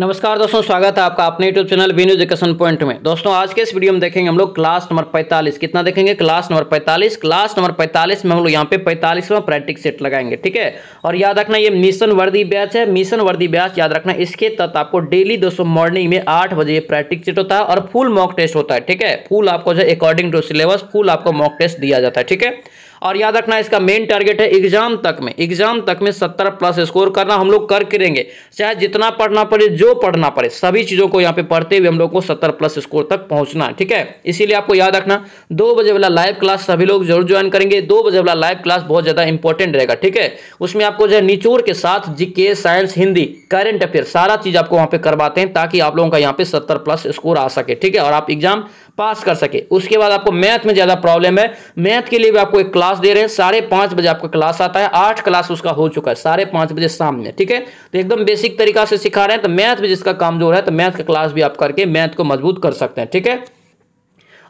नमस्कार दोस्तों स्वागत है आपका अपने YouTube channel B News Education Point में दोस्तों आज के इस वीडियो में देखेंगे हम लोग क्लास नंबर 45 कितना देखेंगे क्लास नंबर 45 क्लास नंबर 45 में हम लोग यहाँ पे 45वां प्रैक्टिक सेट लगाएंगे ठीक है और याद रखना ये मिशन वर्दी ब्याज है मिशन वर्दी ब्याज याद रखना इसके तहत आपको डेली दोस्तों मॉर्निंग में आठ बजे प्रैक्टिस प्रैक्टिक सेट होता है और फुल मॉक टेस्ट होता है ठीक है फुल आपको जो अकॉर्डिंग टू सिलेबस फुल आपको मॉक टेस्ट दिया जाता है ठीक है और याद रखना इसका मेन टारगेट है एग्जाम तक में एग्जाम तक में सत्तर प्लस स्कोर करना हम लोग कर करेंगे चाहे जितना पढ़ना पड़े जो पढ़ना पड़े सभी चीज़ों को यहाँ पे पढ़ते हुए हम लोग को सत्तर प्लस स्कोर तक पहुंचना है ठीक है इसीलिए आपको याद रखना दो बजे वाला लाइव क्लास सभी लोग जरूर ज्वाइन करेंगे दो बजे वाला लाइव क्लास बहुत ज़्यादा इंपॉर्टेंट रहेगा ठीक है उसमें आपको जो है निचोड़ के साथ GK science Hindi current affair सारा चीज़ आपको वहां पर करवाते हैं ताकि आप लोगों का यहाँ पे सत्तर प्लस स्कोर आ सके ठीक है और आप एग्जाम पास कर सके उसके बाद आपको मैथ में ज़्यादा प्रॉब्लम है मैथ के लिए भी आपको एक क्लास दे रहे हैं साढ़े पांच बजे आपका क्लास आता है आठ क्लास उसका हो चुका है साढ़े पांच बजे शाम में ठीक है तो एकदम बेसिक तरीका से सिखा रहे हैं तो मैथ में जिसका काम जो है तो मैथ का क्लास भी आप करके मैथ को मजबूत कर सकते हैं ठीक है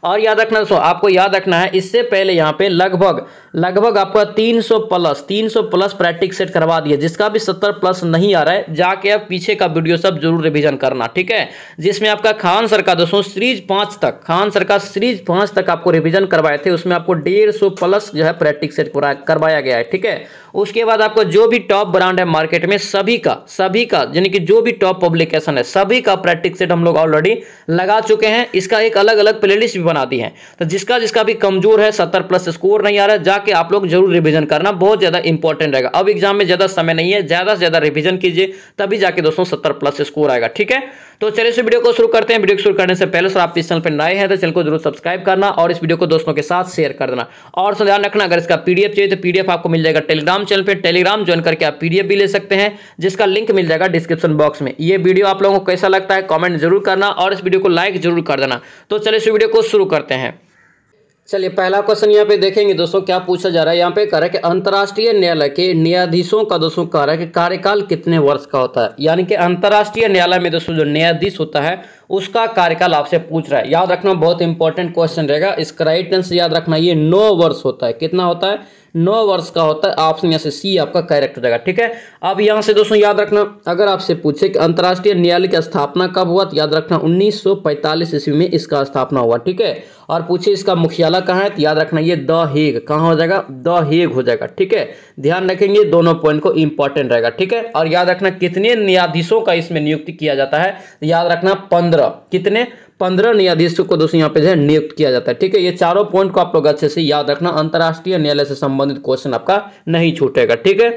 और याद रखना दोस्तों आपको याद रखना है इससे पहले यहाँ पे लगभग लगभग आपका 300 प्लस 300 प्लस प्रैक्टिक सेट करवा दिए जिसका भी 70 प्लस नहीं आ रहा है जाके आप पीछे का वीडियो सब जरूर रिवीजन करना ठीक है जिसमें आपका खान सर का दोस्तों सीरीज पांच तक खान सर का सीरीज पांच तक आपको रिविजन करवाए थे उसमें आपको डेढ़ प्लस जो है प्रैक्टिक सेट करवाया गया है ठीक है उसके बाद आपको जो भी टॉप ब्रांड है मार्केट में सभी का सभी का यानी कि जो भी टॉप पब्लिकेशन है सभी का प्रैक्टिक सेट हम लोग ऑलरेडी लगा चुके हैं इसका एक अलग अलग प्लेलिस्ट भी बना दी है तो जिसका जिसका भी कमजोर है सत्तर प्लस स्कोर नहीं आ रहा है जाके आप लोग जरूर रिविजन करना बहुत ज़्यादा इंपॉर्टेंट रहेगा अब एग्जाम में ज़्यादा समय नहीं है ज़्यादा से ज़्यादा रिविजन कीजिए तभी जाके दोस्तों सत्तर प्लस स्कोर आएगा ठीक है तो चलिए से वीडियो को शुरू करते हैं वीडियो शुरू करने से पहले सर आप इस चैनल पर नए हैं तो चैनल को जरूर सब्सक्राइब करना और इस वीडियो को दोस्तों के साथ शेयर कर देना और ध्यान रखना अगर इसका पीडीएफ चाहिए तो पीडीएफ आपको मिल जाएगा टेलीग्राम टेलीग्राम चैनल पे टेलीग्राम ज्वाइन करके आप पीडीएफ भी ले सकते हैं जिसका लिंक मिल जाएगा डिस्क्रिप्शन बॉक्स में ये वीडियो आप लोगों को कैसा लगता है कॉमेंट जरूर करना और इस वीडियो को लाइक जरूर कर देना तो चलिए इस वीडियो को शुरू करते हैं चलिए पहला क्वेश्चन यहाँ पे देखेंगे दोस्तों क्या पूछा जा रहा है यहाँ पे कह रहा है कि अंतर्राष्ट्रीय न्यायालय के न्यायाधीशों का दोस्तों कह रहा है कि कार्यकाल कितने वर्ष का होता है यानी कि अंतर्राष्ट्रीय न्यायालय में दोस्तों जो न्यायाधीश होता है उसका कार्यकाल आपसे पूछ रहा है याद रखना बहुत इंपॉर्टेंट क्वेश्चन रहेगा इसका राइट आंसर याद रखना ये नौ वर्ष होता है कितना होता है नौ वर्ष का होता है ऑप्शन यहाँ से सी आपका करेक्ट हो जाएगा ठीक है अब यहाँ से दोस्तों याद रखना अगर आपसे पूछे कि अंतर्राष्ट्रीय न्यायालय की स्थापना कब हुआ तो याद रखना 1945 ईस्वी में इसका स्थापना हुआ ठीक है और पूछे इसका मुख्यालय कहाँ है तो याद रखना ये द हेग कहाँ हो जाएगा द हेग हो जाएगा ठीक है ध्यान रखेंगे दोनों पॉइंट को इंपॉर्टेंट रहेगा ठीक है और याद रखना कितने न्यायाधीशों का इसमें नियुक्ति किया जाता है याद रखना पंद्रह कितने पंद्रह न्यायाधीशों को दोस्तों यहाँ पे जो नियुक्त किया जाता है ठीक है ये चारों पॉइंट को आप लोग अच्छे से याद रखना अंतर्राष्ट्रीय न्यायालय से संबंधित क्वेश्चन आपका नहीं छूटेगा ठीक है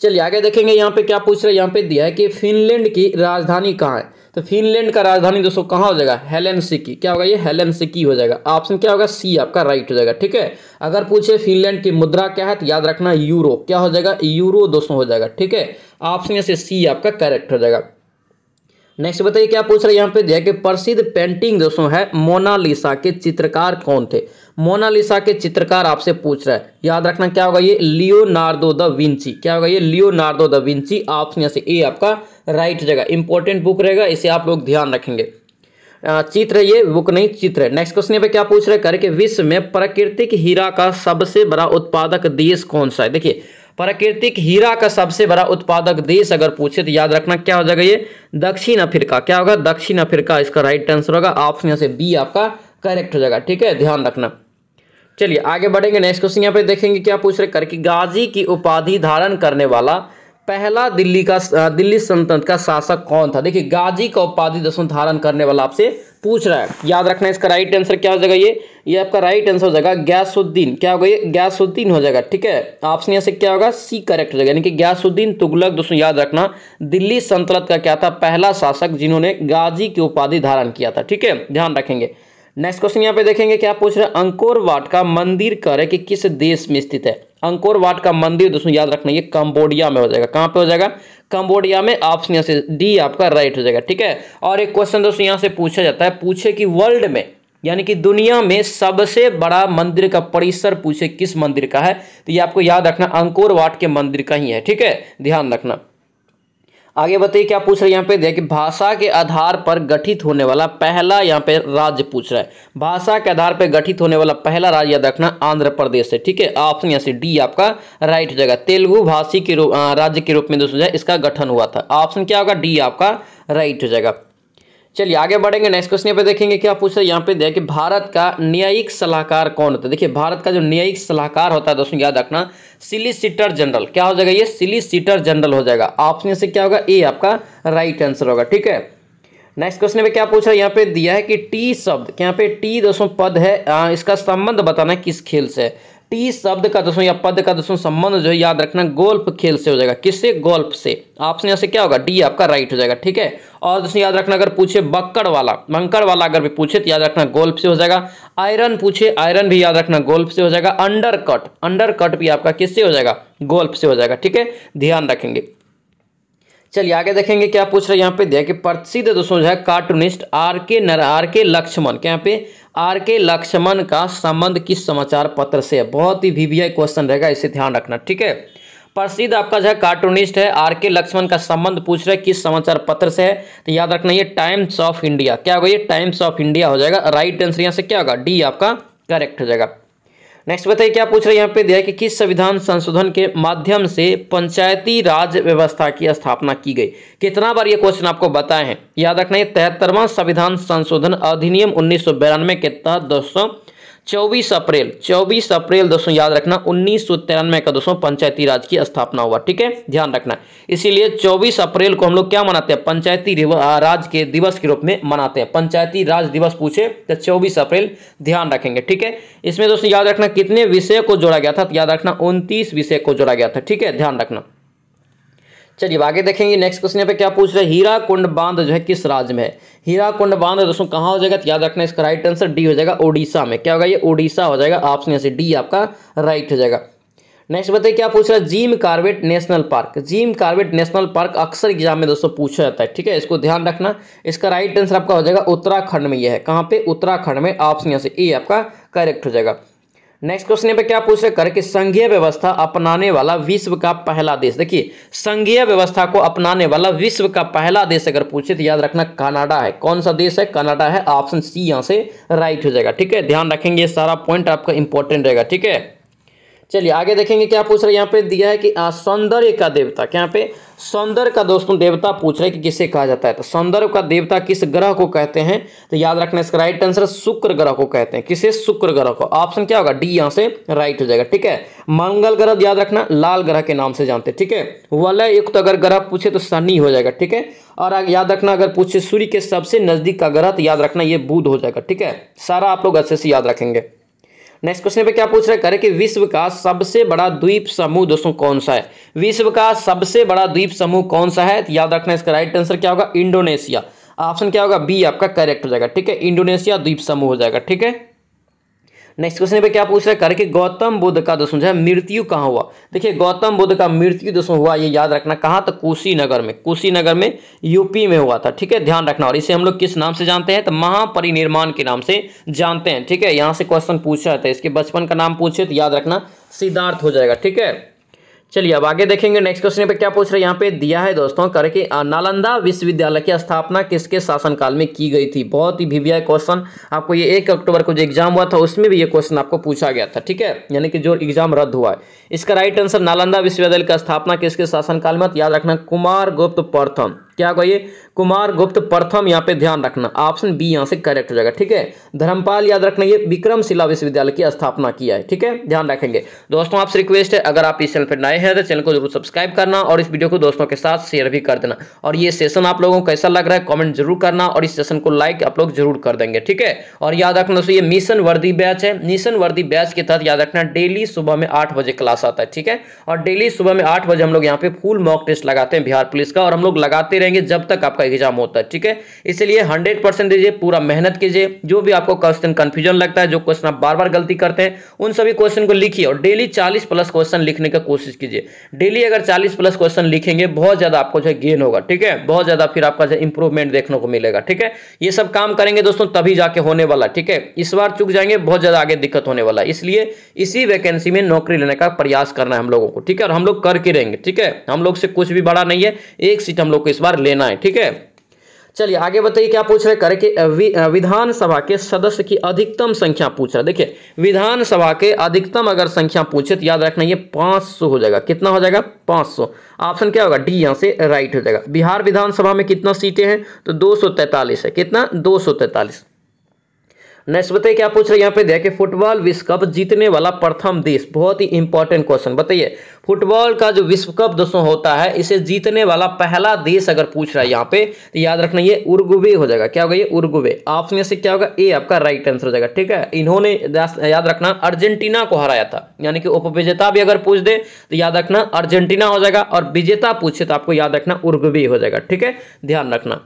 चलिए आगे देखेंगे यहाँ पे क्या पूछ रहे हैं यहाँ पे दिया है कि फिनलैंड की राजधानी कहाँ है तो फिनलैंड का राजधानी दोस्तों कहाँ हो जाएगा हेलन सिकी क्या होगा ये हेलन सिकी हो जाएगा ऑप्शन क्या होगा सी आपका राइट हो जाएगा ठीक है अगर पूछे फिनलैंड की मुद्रा क्या है तो याद रखना यूरो क्या हो जाएगा यूरो दोस्तों हो जाएगा ठीक है ऑप्शन से सी आपका करेक्ट हो जाएगा नेक्स्ट बताइए क्या पूछ रहे हैं यहाँ पे दिया कि प्रसिद्ध पेंटिंग दोस्तों है मोनालिसा के चित्रकार कौन थे मोनालिसा के चित्रकार आपसे पूछ रहा है याद रखना क्या होगा ये लियोनार्डो द विंची क्या होगा ये लियोनार्डो द विंची ऑप्शन से ए आपका राइट जगह इंपॉर्टेंट बुक रहेगा इसे आप लोग ध्यान रखेंगे चित्र ये बुक नहीं चित्र है नेक्स्ट क्वेश्चन पे क्या पूछ रहे हैं करके विश्व में प्राकृतिक हीरा का सबसे बड़ा उत्पादक देश कौन सा है देखिए प्राकृतिक हीरा का सबसे बड़ा उत्पादक देश अगर पूछे तो याद रखना क्या हो जाएगा ये दक्षिण अफ्रीका क्या होगा दक्षिण अफ्रीका इसका राइट आंसर होगा ऑप्शन से बी आपका करेक्ट हो जाएगा ठीक है ध्यान रखना चलिए आगे बढ़ेंगे नेक्स्ट क्वेश्चन यहाँ पे देखेंगे क्या पूछ रहे कर कि गाजी की उपाधि धारण करने वाला पहला दिल्ली का दिल्ली संतंत्र का शासक कौन था देखिए गाजी का उपाधि दसों धारण करने वाला आपसे पूछ रहा है याद रखना इसका राइट आंसर क्या हो जाएगा ये ये आपका राइट आंसर हो जाएगा गैसुद्दीन क्या होगा ये गैसुद्दीन हो जाएगा ठीक है ऑप्शन यहाँ से क्या होगा सी करेक्ट हो जाएगा यानी कि गैसुद्दीन तुगलक दोस्तों याद रखना दिल्ली संतलत का क्या था पहला शासक जिन्होंने गाजी की उपाधि धारण किया था ठीक है ध्यान रखेंगे नेक्स्ट क्वेश्चन यहाँ पे देखेंगे क्या पूछ रहे हैं अंकोर वाट का मंदिर करे कि किस देश में स्थित है अंकोर वाट का मंदिर दोस्तों याद रखना ये कंबोडिया में हो जाएगा कहाँ पे हो जाएगा कंबोडिया में ऑप्शन यहाँ से डी आपका राइट हो जाएगा ठीक है और एक क्वेश्चन दोस्तों यहाँ से पूछा जाता है पूछे कि वर्ल्ड में यानी कि दुनिया में सबसे बड़ा मंदिर का परिसर पूछे किस मंदिर का है तो ये आपको याद रखना अंकोर वाट के मंदिर का ही है ठीक है ध्यान रखना आगे बताइए क्या पूछ रहे हैं यहाँ पे देखिए भाषा के आधार पर गठित होने वाला पहला यहाँ पे राज्य पूछ रहा है भाषा के आधार पर गठित होने वाला पहला राज्य याद रखना आंध्र प्रदेश है ठीक है ऑप्शन यहाँ से डी आपका राइट हो जाएगा तेलुगु भाषी के रूप राज्य के रूप में दोस्तों इसका गठन हुआ था ऑप्शन क्या होगा डी आपका राइट हो जाएगा चलिए आगे बढ़ेंगे नेक्स्ट क्वेश्चन पे देखेंगे क्या पूछ रहे यहाँ पे देखिए भारत का न्यायिक सलाहकार कौन होता है देखिए भारत का जो न्यायिक सलाहकार होता है दोस्तों याद रखना सिलिसिटर जनरल क्या हो जाएगा ये सिलिसिटर जनरल हो जाएगा ऑप्शन से क्या होगा ए आपका राइट आंसर होगा ठीक है नेक्स्ट क्वेश्चन में क्या पूछ रहा है यहाँ पे दिया है कि टी शब्द यहाँ पे टी दोस्तों पद है इसका संबंध बताना है किस खेल से टी शब्द का दोस्तों या पद का दोस्तों संबंध जो है याद रखना गोल्फ खेल से हो जाएगा किससे गोल्फ से आपसे यहाँ से क्या होगा डी आपका राइट हो जाएगा ठीक है और दोस्तों याद रखना अगर पूछे बक्कड़ वाला बंकड़ वाला अगर भी पूछे तो याद रखना गोल्फ से हो जाएगा आयरन पूछे आयरन भी याद रखना गोल्फ से हो जाएगा अंडर कट अंडर कट भी आपका किससे हो जाएगा गोल्फ से हो जाएगा ठीक है ध्यान रखेंगे चलिए आगे देखेंगे क्या पूछ रहे हैं यहाँ पे दिया कि प्रसिद्ध दोस्तों जो है कार्टूनिस्ट आर के नर आर के लक्ष्मण क्या यहाँ पे आर के लक्ष्मण का संबंध किस समाचार पत्र से है बहुत ही वीवीआई क्वेश्चन रहेगा इसे ध्यान रखना ठीक है प्रसिद्ध आपका जो है कार्टूनिस्ट है आर के लक्ष्मण का संबंध पूछ रहे किस समाचार पत्र से है तो याद रखना ये टाइम्स ऑफ इंडिया क्या होगा ये टाइम्स ऑफ इंडिया हो जाएगा राइट आंसर यहाँ से क्या होगा डी आपका करेक्ट हो जाएगा नेक्स्ट बताइए क्या पूछ रहे हैं यहाँ पे दिया कि किस संविधान संशोधन के माध्यम से पंचायती राज व्यवस्था की स्थापना की गई कितना बार ये क्वेश्चन आपको बताए हैं याद रखना है तिहत्तरवां संविधान संशोधन अधिनियम उन्नीस के तहत दोस्तों 24 अप्रैल 24 अप्रैल दोस्तों याद रखना उन्नीस का दोस्तों पंचायती राज की स्थापना हुआ ठीक है ध्यान रखना इसीलिए 24 अप्रैल को हम लोग क्या मनाते हैं पंचायती राज के दिवस के रूप में मनाते हैं पंचायती राज दिवस पूछे तो 24 अप्रैल ध्यान रखेंगे ठीक है इसमें दोस्तों याद रखना कितने विषय को जोड़ा गया था तो याद रखना उनतीस विषय को जोड़ा गया था ठीक है ध्यान रखना चलिए आगे देखेंगे नेक्स्ट क्वेश्चन पे क्या पूछ रहे हैं हीरा कुंड बांध जो है किस राज्य में है हीरा कुंड बांध दोस्तों कहाँ हो जाएगा तो याद रखना इसका राइट आंसर डी हो जाएगा ओडिशा में क्या होगा ये ओडिशा हो जाएगा ऑप्शन से डी आपका राइट हो जाएगा नेक्स्ट बताइए क्या पूछ रहा है Jim Corbett national park Jim Corbett national park अक्सर एग्जाम में दोस्तों पूछा जाता है ठीक है इसको ध्यान रखना इसका राइट आंसर आपका हो जाएगा उत्तराखंड में यह है कहाँ पे उत्तराखंड में ऑप्शन यहाँ से ए आपका करेक्ट हो जाएगा नेक्स्ट क्वेश्चन पे क्या पूछ रहे कर कि संघीय व्यवस्था अपनाने वाला विश्व का पहला देश देखिए संघीय व्यवस्था को अपनाने वाला विश्व का पहला देश अगर पूछे तो याद रखना कनाडा है कौन सा देश है कनाडा है ऑप्शन सी यहाँ से राइट हो जाएगा ठीक है ध्यान रखेंगे सारा पॉइंट आपका इंपॉर्टेंट रहेगा ठीक है चलिए आगे देखेंगे क्या पूछ रहे हैं यहाँ पे दिया है कि सौंदर्य का देवता क्या पे सौंदर्य का दोस्तों देवता पूछ रहे हैं कि किसे कहा जाता है तो सौंदर्य का देवता किस ग्रह को कहते हैं तो याद रखना इसका राइट आंसर शुक्र ग्रह को कहते हैं किसे शुक्र ग्रह को ऑप्शन क्या होगा डी यहाँ से राइट हो जाएगा ठीक है मंगल ग्रह याद रखना लाल ग्रह के नाम से जानते हैं ठीक है वलय युक्त अगर ग्रह पूछे तो शनि हो जाएगा ठीक है और याद रखना अगर पूछे सूर्य के सबसे नजदीक का ग्रह तो याद रखना ये बुध हो जाएगा ठीक है सारा आप लोग अच्छे से याद रखेंगे नेक्स्ट क्वेश्चन पे क्या पूछ रहा है करे कि विश्व का सबसे बड़ा द्वीप समूह दोस्तों कौन सा है विश्व का सबसे बड़ा द्वीप समूह कौन सा है तो याद रखना इसका राइट आंसर क्या होगा इंडोनेशिया ऑप्शन क्या होगा बी आपका करेक्ट हो जाएगा ठीक है इंडोनेशिया द्वीप समूह हो जाएगा ठीक है नेक्स्ट क्वेश्चन पे क्या पूछ रहा है करके गौतम बुद्ध का दोस्तों जो है मृत्यु कहाँ हुआ देखिए गौतम बुद्ध का मृत्यु दोस्तों हुआ ये याद रखना कहाँ तो कुशीनगर में कुशीनगर में यूपी में हुआ था ठीक है ध्यान रखना और इसे हम लोग किस नाम से जानते हैं तो महापरिनिर्माण के नाम से जानते हैं ठीक है यहाँ से क्वेश्चन पूछा था इसके बचपन का नाम पूछे तो याद रखना सिद्धार्थ हो जाएगा ठीक है चलिए अब आगे देखेंगे नेक्स्ट क्वेश्चन पे क्या पूछ रहे हैं यहाँ पे दिया है दोस्तों करके नालंदा विश्वविद्यालय की स्थापना किसके शासनकाल में की गई थी बहुत ही भीवीआई क्वेश्चन आपको ये एक अक्टूबर को जो एग्जाम हुआ था उसमें भी ये क्वेश्चन आपको पूछा गया था ठीक है यानी कि जो एग्जाम रद्द हुआ है इसका राइट आंसर नालंदा विश्वविद्यालय का स्थापना किसके शासनकाल में याद रखना कुमार गुप्त प्रथम क्या कहिए कुमार गुप्त प्रथम यहाँ पे ध्यान रखना ऑप्शन बी यहाँ से करेक्ट हो जाएगा ठीक है धर्मपाल याद रखना ये विक्रमशिला विश्वविद्यालय की स्थापना किया है ठीक है ध्यान रखेंगे दोस्तों आपसे रिक्वेस्ट है अगर आप इस चैनल पर नए हैं तो चैनल को जरूर सब्सक्राइब करना और इस वीडियो को दोस्तों के साथ शेयर भी कर देना और ये सेशन आप लोगों को कैसा लग रहा है कॉमेंट जरूर करना और इस सेशन को लाइक आप लोग जरूर कर देंगे ठीक है और याद रखना ये मिशन वर्दी बैच है मिशन वर्दी बैच के तहत याद रखना डेली सुबह में आठ बजे क्लास आता है ठीक है और डेली सुबह में आठ बजे हम लोग यहाँ पे फुल मॉक टेस्ट लगाते हैं बिहार पुलिस का और हम लोग लगाते रहेंगे जब तक आपका एग्जाम होता है ठीक है इसलिए हंड्रेड परसेंट दीजिए पूरा मेहनत कीजिए जो भी आपको क्वेश्चन कंफ्यूजन लगता है जो क्वेश्चन आप बार बार गलती करते हैं उन सभी क्वेश्चन को लिखिए और डेली चालीस प्लस क्वेश्चन लिखने का कोशिश कीजिए डेली अगर चालीस प्लस क्वेश्चन लिखेंगे बहुत ज़्यादा आपको जो है गेन होगा ठीक है बहुत ज़्यादा फिर आपका जो इंप्रूवमेंट देखने को मिलेगा ठीक है ये सब काम करेंगे दोस्तों तभी जाके होने वाला ठीक है इस बार चुक जाएंगे बहुत ज़्यादा आगे दिक्कत होने वाला इसलिए इसी वैकेंसी में नौकरी लेने का प्रयास करना है हम लोगों को ठीक है और हम लोग करके रहेंगे ठीक है हम लोग से कुछ भी बड़ा नहीं है एक सीट हम लोग को इस बार अधिकार लेना है ठीक है चलिए आगे बताइए क्या पूछ रहे करके विधानसभा के सदस्य की अधिकतम संख्या पूछ रहा देखिए विधानसभा के अधिकतम अगर संख्या पूछे तो याद रखना ये 500 हो जाएगा कितना हो जाएगा 500 ऑप्शन क्या होगा डी यहाँ से राइट हो जाएगा बिहार विधानसभा में कितना सीटें हैं तो 243 है कितना 243 बताइए क्या पूछ रहे हैं यहाँ पे देखिए फुटबॉल विश्व कप जीतने वाला प्रथम देश बहुत ही इंपॉर्टेंट क्वेश्चन बताइए फुटबॉल का जो विश्व कप दोस्तों होता है इसे जीतने वाला पहला देश अगर पूछ रहा है यहाँ पे तो याद रखना ये उर्गुवे हो जाएगा क्या होगा ये उर्गुवे ऑप्शन में से क्या होगा ए आपका राइट आंसर हो जाएगा ठीक है इन्होंने याद रखना अर्जेंटीना को हराया था यानी कि उपविजेता भी अगर पूछ दे तो याद रखना अर्जेंटीना हो जाएगा और विजेता पूछे तो आपको याद रखना उर्गुवे हो जाएगा ठीक है ध्यान रखना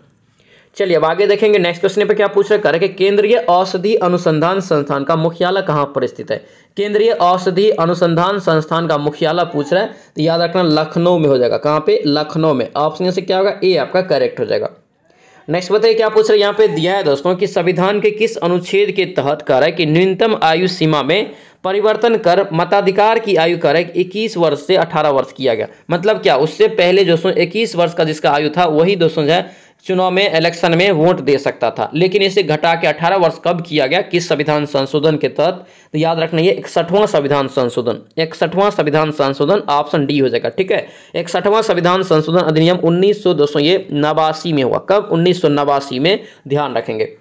चलिए अब आगे देखेंगे नेक्स्ट क्वेश्चन पे क्या पूछ रहे है कि केंद्रीय औषधि अनुसंधान संस्थान का मुख्यालय कहाँ पर स्थित है केंद्रीय औषधि अनुसंधान संस्थान का मुख्यालय पूछ रहा है तो याद रखना लखनऊ में हो जाएगा कहाँ पे लखनऊ में ऑप्शन से क्या होगा ए आपका करेक्ट हो जाएगा नेक्स्ट बताइए क्या पूछ रहे हैं यहाँ पे दिया है दोस्तों कि संविधान के किस अनुच्छेद के तहत कर है कि न्यूनतम आयु सीमा में परिवर्तन कर मताधिकार की आयु कर है इक्कीस वर्ष से अठारह वर्ष किया गया मतलब क्या उससे पहले दोस्तों इक्कीस वर्ष का जिसका आयु था वही दोस्तों जो है चुनाव में इलेक्शन में वोट दे सकता था लेकिन इसे घटा के 18 वर्ष कब किया गया किस संविधान संशोधन के तहत तो याद रखना ये इकसठवां संविधान संशोधन इकसठवां संविधान संशोधन ऑप्शन डी हो जाएगा ठीक है इकसठवां संविधान संशोधन अधिनियम उन्नीस सौ ये नवासी में हुआ कब उन्नीस में ध्यान रखेंगे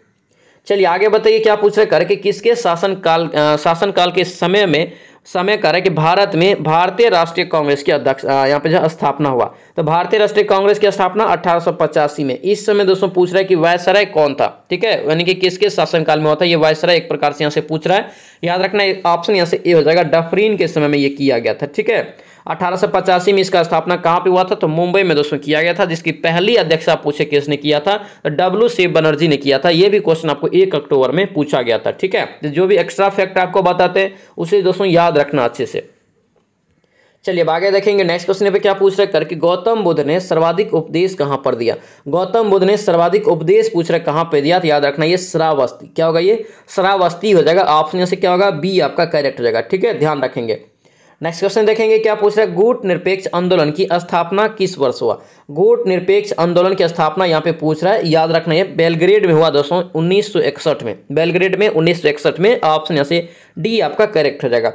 चलिए आगे बताइए क्या पूछ रहे कर कि किसके शासनकाल शासनकाल के समय में समय कर है कि भारत में भारतीय राष्ट्रीय कांग्रेस की अध्यक्ष यहाँ पे जो स्थापना हुआ तो भारतीय राष्ट्रीय कांग्रेस की स्थापना अठारह में इस समय दोस्तों पूछ रहा है कि वायसराय कौन था ठीक है यानी कि किसके शासनकाल में हुआ था ये वायसराय एक प्रकार से यहाँ से पूछ रहा है याद रखना ऑप्शन यहाँ से ए हो जाएगा डफरीन के समय में ये किया गया था ठीक है अठारह में इसका स्थापना कहाँ पे हुआ था तो मुंबई में दोस्तों किया गया था जिसकी पहली अध्यक्षता पूछे किसने किया था डब्ल्यू सी बनर्जी ने किया था यह भी क्वेश्चन आपको एक अक्टूबर में पूछा गया था ठीक है तो जो भी एक्स्ट्रा फैक्ट आपको बताते हैं उसे दोस्तों याद रखना अच्छे से चलिए आगे देखेंगे नेक्स्ट क्वेश्चन पे क्या पूछ रहे कि गौतम बुद्ध ने सर्वाधिक उपदेश कहाँ पर दिया गौतम बुद्ध ने सर्वाधिक उपदेश पूछ रहे कहाँ पर दिया तो याद रखना ये श्रावस्ती क्या होगा ये श्रावस्ती हो जाएगा ऑप्शन से क्या होगा बी आपका करेक्ट हो जाएगा ठीक है ध्यान रखेंगे नेक्स्ट क्वेश्चन देखेंगे क्या पूछ रहा है गुट निरपेक्ष आंदोलन की स्थापना किस वर्ष हुआ गुट निरपेक्ष आंदोलन की स्थापना यहाँ पे पूछ रहा है याद रखना है बेलग्रेड में हुआ दोस्तों 1961 में बेलग्रेड में 1961 में ऑप्शन यहाँ से डी आपका करेक्ट हो जाएगा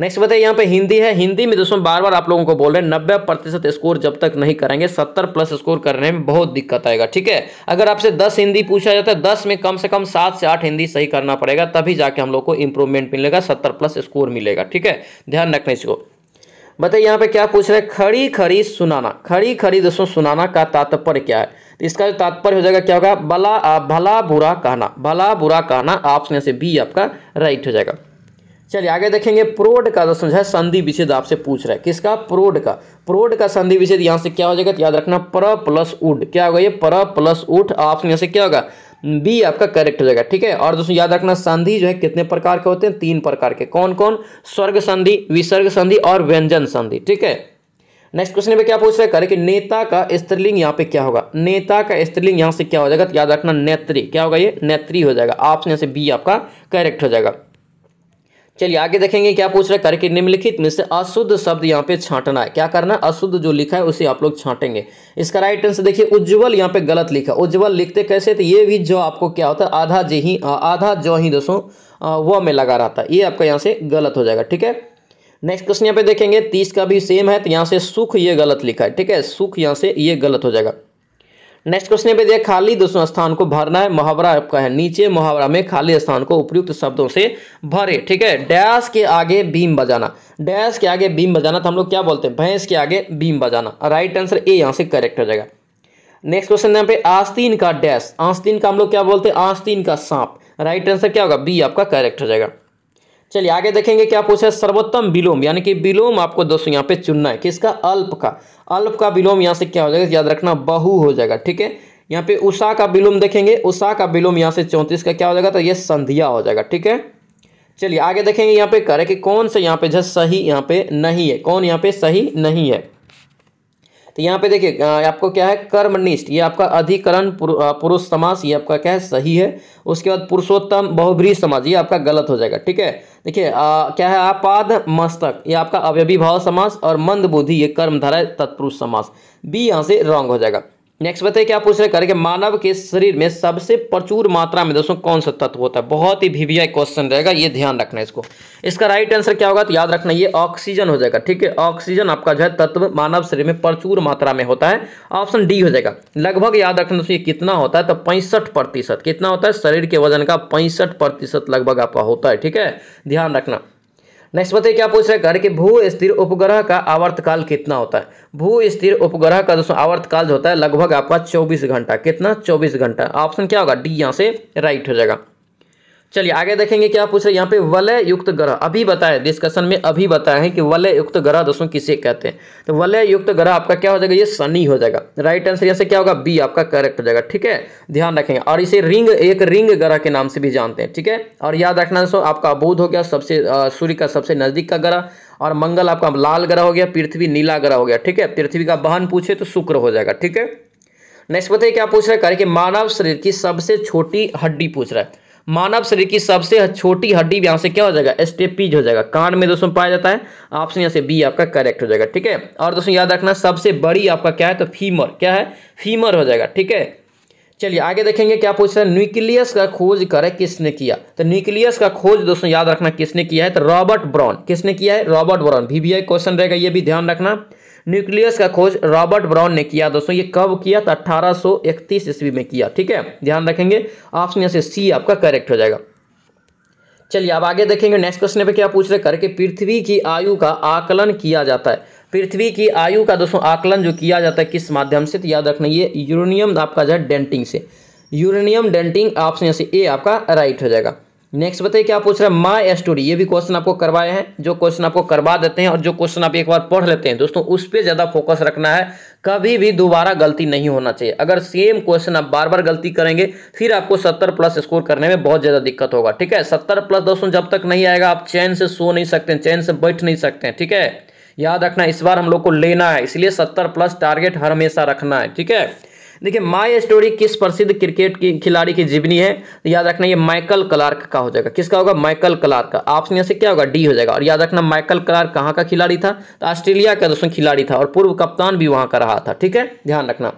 नेक्स्ट बताइए यहाँ पे हिंदी है हिंदी में दोस्तों बार बार आप लोगों को बोल रहे हैं नब्बे प्रतिशत स्कोर जब तक नहीं करेंगे सत्तर प्लस स्कोर करने में बहुत दिक्कत आएगा ठीक है अगर आपसे दस हिंदी पूछा जाता है दस में कम से कम सात से आठ हिंदी सही करना पड़ेगा तभी जाके हम लोग को इंप्रूवमेंट मिलेगा सत्तर प्लस स्कोर मिलेगा ठीक है ध्यान रखना इसको बताइए यहाँ पे क्या पूछ रहे हैं खड़ी खड़ी सुनाना खड़ी खड़ी दोस्तों सुनाना का तात्पर्य क्या है तो इसका जो तात्पर्य हो जाएगा क्या होगा भला भला बुरा कहना भला बुरा कहना ऑप्शन से बी आपका राइट हो जाएगा चलिए आगे देखेंगे प्रोड का दोस्तों जो है संधि विषेद आपसे पूछ रहा है किसका प्रोड का प्रोड का संधि विषेद यहाँ से क्या हो जाएगा तो याद रखना पर प्लस उड क्या होगा ये पर प्लस उठ ऑप्शन यहाँ से क्या होगा बी आपका करेक्ट हो जाएगा ठीक है और दोस्तों याद रखना संधि जो है कितने प्रकार के होते हैं तीन प्रकार के कौन कौन स्वर्ग संधि विसर्ग संधि और व्यंजन संधि ठीक है नेक्स्ट क्वेश्चन में क्या पूछ रहे करें कि नेता का स्त्रीलिंग यहाँ पे क्या होगा नेता का स्त्रीलिंग यहाँ से क्या हो जाएगा तो याद रखना नेत्री क्या होगा ये नेत्री हो जाएगा ऑप्शन यहाँ से बी आपका करेक्ट हो जाएगा चलिए आगे देखेंगे क्या पूछ रहे हैं करके निम्नलिखित में से अशुद्ध शब्द यहाँ पे छांटना है क्या करना है अशुद्ध जो लिखा है उसे आप लोग छांटेंगे इसका राइट आंसर देखिए उज्जवल यहाँ पे गलत लिखा उज्जवल लिखते कैसे तो ये भी जो आपको क्या होता है आधा जे ही आधा जो ही दोस्तों वह में लगा रहता है ये आपका यहाँ से गलत हो जाएगा ठीक है नेक्स्ट क्वेश्चन यहाँ पे देखेंगे तीस का भी सेम है तो यहाँ से सुख ये गलत लिखा है ठीक है सुख यहाँ से ये गलत हो जाएगा नेक्स्ट क्वेश्चन पे देखिए खाली दोस्तों स्थान को भरना है मुहावरा आपका है नीचे मुहावरा में खाली स्थान को उपयुक्त शब्दों से भरे ठीक है डैश के आगे बीम बजाना डैश के आगे बीम बजाना तो हम लोग क्या बोलते हैं भैंस के आगे बीम बजाना राइट आंसर ए यहाँ से करेक्ट हो जाएगा नेक्स्ट क्वेश्चन यहाँ पे आस्तीन का डैश आस्तीन का हम लोग क्या बोलते हैं आस्तीन का सांप राइट आंसर क्या होगा बी आपका करेक्ट हो जाएगा चलिए आगे देखेंगे क्या पूछे सर्वोत्तम विलोम यानी कि विलोम आपको दोस्तों यहाँ पे चुनना है किसका अल्प का अल्प का विलोम यहाँ से क्या हो जाएगा याद रखना बहु हो जाएगा ठीक है यहाँ पे उषा का विलोम देखेंगे उषा का विलोम यहाँ से चौंतीस का क्या हो जाएगा तो ये संधिया हो जाएगा ठीक है चलिए आगे देखेंगे यहाँ पे करे कि कौन से यहाँ पे जो सही यहाँ पे नहीं है कौन यहाँ पे सही नहीं है तो यहाँ पे देखिए आपको क्या है कर्मनिष्ठ ये आपका अधिकरण पुरुष समास ये आपका क्या है सही है उसके बाद पुरुषोत्तम बहुभ्री समास ये आपका गलत हो जाएगा ठीक है देखिए क्या है आपाद मस्तक ये आपका अव्यभिभाव समास और मंद बुद्धि ये कर्मधारा तत्पुरुष समास बी यहाँ से रॉन्ग हो जाएगा नेक्स्ट बताइए क्या पूछ रहे कर के मानव के शरीर में सबसे प्रचुर मात्रा में दोस्तों कौन सा तत्व होता है बहुत ही भिविया क्वेश्चन रहेगा ये ध्यान रखना इसको इसका राइट आंसर क्या होगा तो याद रखना ये ऑक्सीजन हो जाएगा ठीक है ऑक्सीजन आपका जो है तत्व मानव शरीर में प्रचुर मात्रा में होता है ऑप्शन डी हो जाएगा लगभग याद रखना दोस्तों ये कितना होता है तो पैंसठ प्रतिशत कितना होता है शरीर के वजन का पैंसठ प्रतिशत लगभग आपका होता है ठीक है ध्यान रखना नेक्स्ट बताइए क्या पूछ रहे हैं घर के भू स्थिर उपग्रह का आवर्तकाल कितना होता है भू स्थिर उपग्रह का दोस्तों आवर्तकाल जो होता है लगभग आपका 24 घंटा कितना 24 घंटा ऑप्शन क्या होगा डी यहाँ से राइट हो जाएगा चलिए आगे देखेंगे क्या पूछ रहे हैं यहाँ पे वलय युक्त ग्रह अभी बताए डिस्कशन में अभी बताया है कि वलय युक्त ग्रह दोस्तों किसे कहते हैं तो वलय युक्त ग्रह आपका क्या हो जाएगा ये शनि हो जाएगा राइट आंसर यहाँ से क्या होगा बी आपका करेक्ट हो जाएगा ठीक है ध्यान रखेंगे और इसे रिंग एक रिंग ग्रह के नाम से भी जानते हैं ठीक है और याद रखना दोस्तों आपका अबोध हो गया सबसे सूर्य का सबसे नजदीक का ग्रह और मंगल आपका लाल ग्रह हो गया पृथ्वी नीला ग्रह हो गया ठीक है पृथ्वी का बहन पूछे तो शुक्र हो जाएगा ठीक है नेक्स्ट बताइए क्या पूछ रहा है करके मानव शरीर की सबसे छोटी हड्डी पूछ रहा है मानव शरीर की सबसे छोटी हड्डी यहाँ से क्या हो जाएगा स्टेपीज हो जाएगा कान में दोस्तों पाया जाता है ऑप्शन यहाँ से बी आपका करेक्ट हो जाएगा ठीक है और दोस्तों याद रखना सबसे बड़ी आपका क्या है तो फीमर क्या है फीमर हो जाएगा ठीक है चलिए आगे देखेंगे क्या पूछ रहे हैं न्यूक्लियस का खोज करे किसने किया तो न्यूक्लियस का खोज दोस्तों याद रखना किसने किया है तो रॉबर्ट ब्राउन किसने किया है रॉबर्ट ब्राउन भी, भी क्वेश्चन रहेगा ये भी ध्यान रखना न्यूक्लियस का खोज रॉबर्ट ब्राउन ने किया दोस्तों ये कब किया था अट्ठारह ईस्वी में किया ठीक है ध्यान रखेंगे ऑप्शन यहाँ से सी आपका करेक्ट हो जाएगा चलिए अब आगे देखेंगे नेक्स्ट क्वेश्चन पे क्या पूछ रहे करके पृथ्वी की आयु का आकलन किया जाता है पृथ्वी की आयु का दोस्तों आकलन जो किया जाता है किस माध्यम से तो याद रखना ये यूरेनियम आपका जो है डेंटिंग से यूरेनियम डेंटिंग ऑप्शन यहाँ से ए आपका राइट हो जाएगा नेक्स्ट बताइए क्या पूछ रहा है माय स्टोरी ये भी क्वेश्चन आपको करवाए हैं जो क्वेश्चन आपको करवा देते हैं और जो क्वेश्चन आप एक बार पढ़ लेते हैं दोस्तों उस पर ज़्यादा फोकस रखना है कभी भी दोबारा गलती नहीं होना चाहिए अगर सेम क्वेश्चन आप बार बार गलती करेंगे फिर आपको सत्तर प्लस स्कोर करने में बहुत ज़्यादा दिक्कत होगा ठीक है सत्तर प्लस दोस्तों जब तक नहीं आएगा आप चैन से सो नहीं सकते चैन से बैठ नहीं सकते ठीक है याद रखना इस बार हम लोग को लेना है इसलिए सत्तर प्लस टारगेट हमेशा रखना है ठीक है देखिए माई स्टोरी किस प्रसिद्ध क्रिकेट की खिलाड़ी की जीवनी है याद रखना ये माइकल क्लार्क का हो जाएगा किसका होगा माइकल क्लार्क का ऑप्शन यहाँ से क्या होगा डी हो जाएगा और याद रखना माइकल क्लार्क कहाँ का खिलाड़ी था तो ऑस्ट्रेलिया का दोस्तों खिलाड़ी था और पूर्व कप्तान भी वहाँ का रहा था ठीक है ध्यान रखना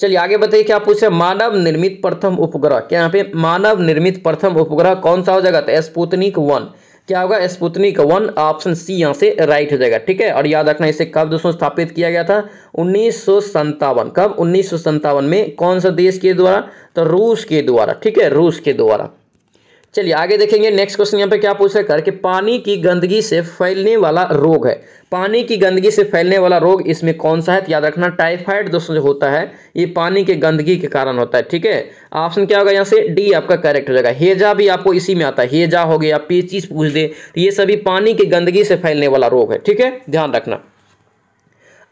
चलिए आगे बताइए क्या पूछ रहे मानव निर्मित प्रथम उपग्रह क्या यहाँ पे मानव निर्मित प्रथम उपग्रह कौन सा हो जाएगा तो स्पुतनिक वन क्या होगा स्पुतनिक वन ऑप्शन सी यहाँ से राइट हो जाएगा ठीक है और याद रखना इसे कब दोस्तों स्थापित किया गया था उन्नीस कब उन्नीस में कौन सा देश के द्वारा तो रूस के द्वारा ठीक है रूस के द्वारा चलिए आगे देखेंगे नेक्स्ट क्वेश्चन यहाँ पे क्या पूछ रखा है कि पानी की गंदगी से फैलने वाला रोग है पानी की गंदगी से फैलने वाला रोग इसमें कौन सा है तो याद रखना टाइफाइड दोस्तों जो होता है ये पानी के गंदगी के कारण होता है ठीक है ऑप्शन क्या होगा यहाँ से डी आपका करेक्ट हो जाएगा हेजा भी आपको इसी में आता है हेजा हो गया पेचिस पूछ दे तो ये सभी पानी की गंदगी से फैलने वाला रोग है ठीक है ध्यान रखना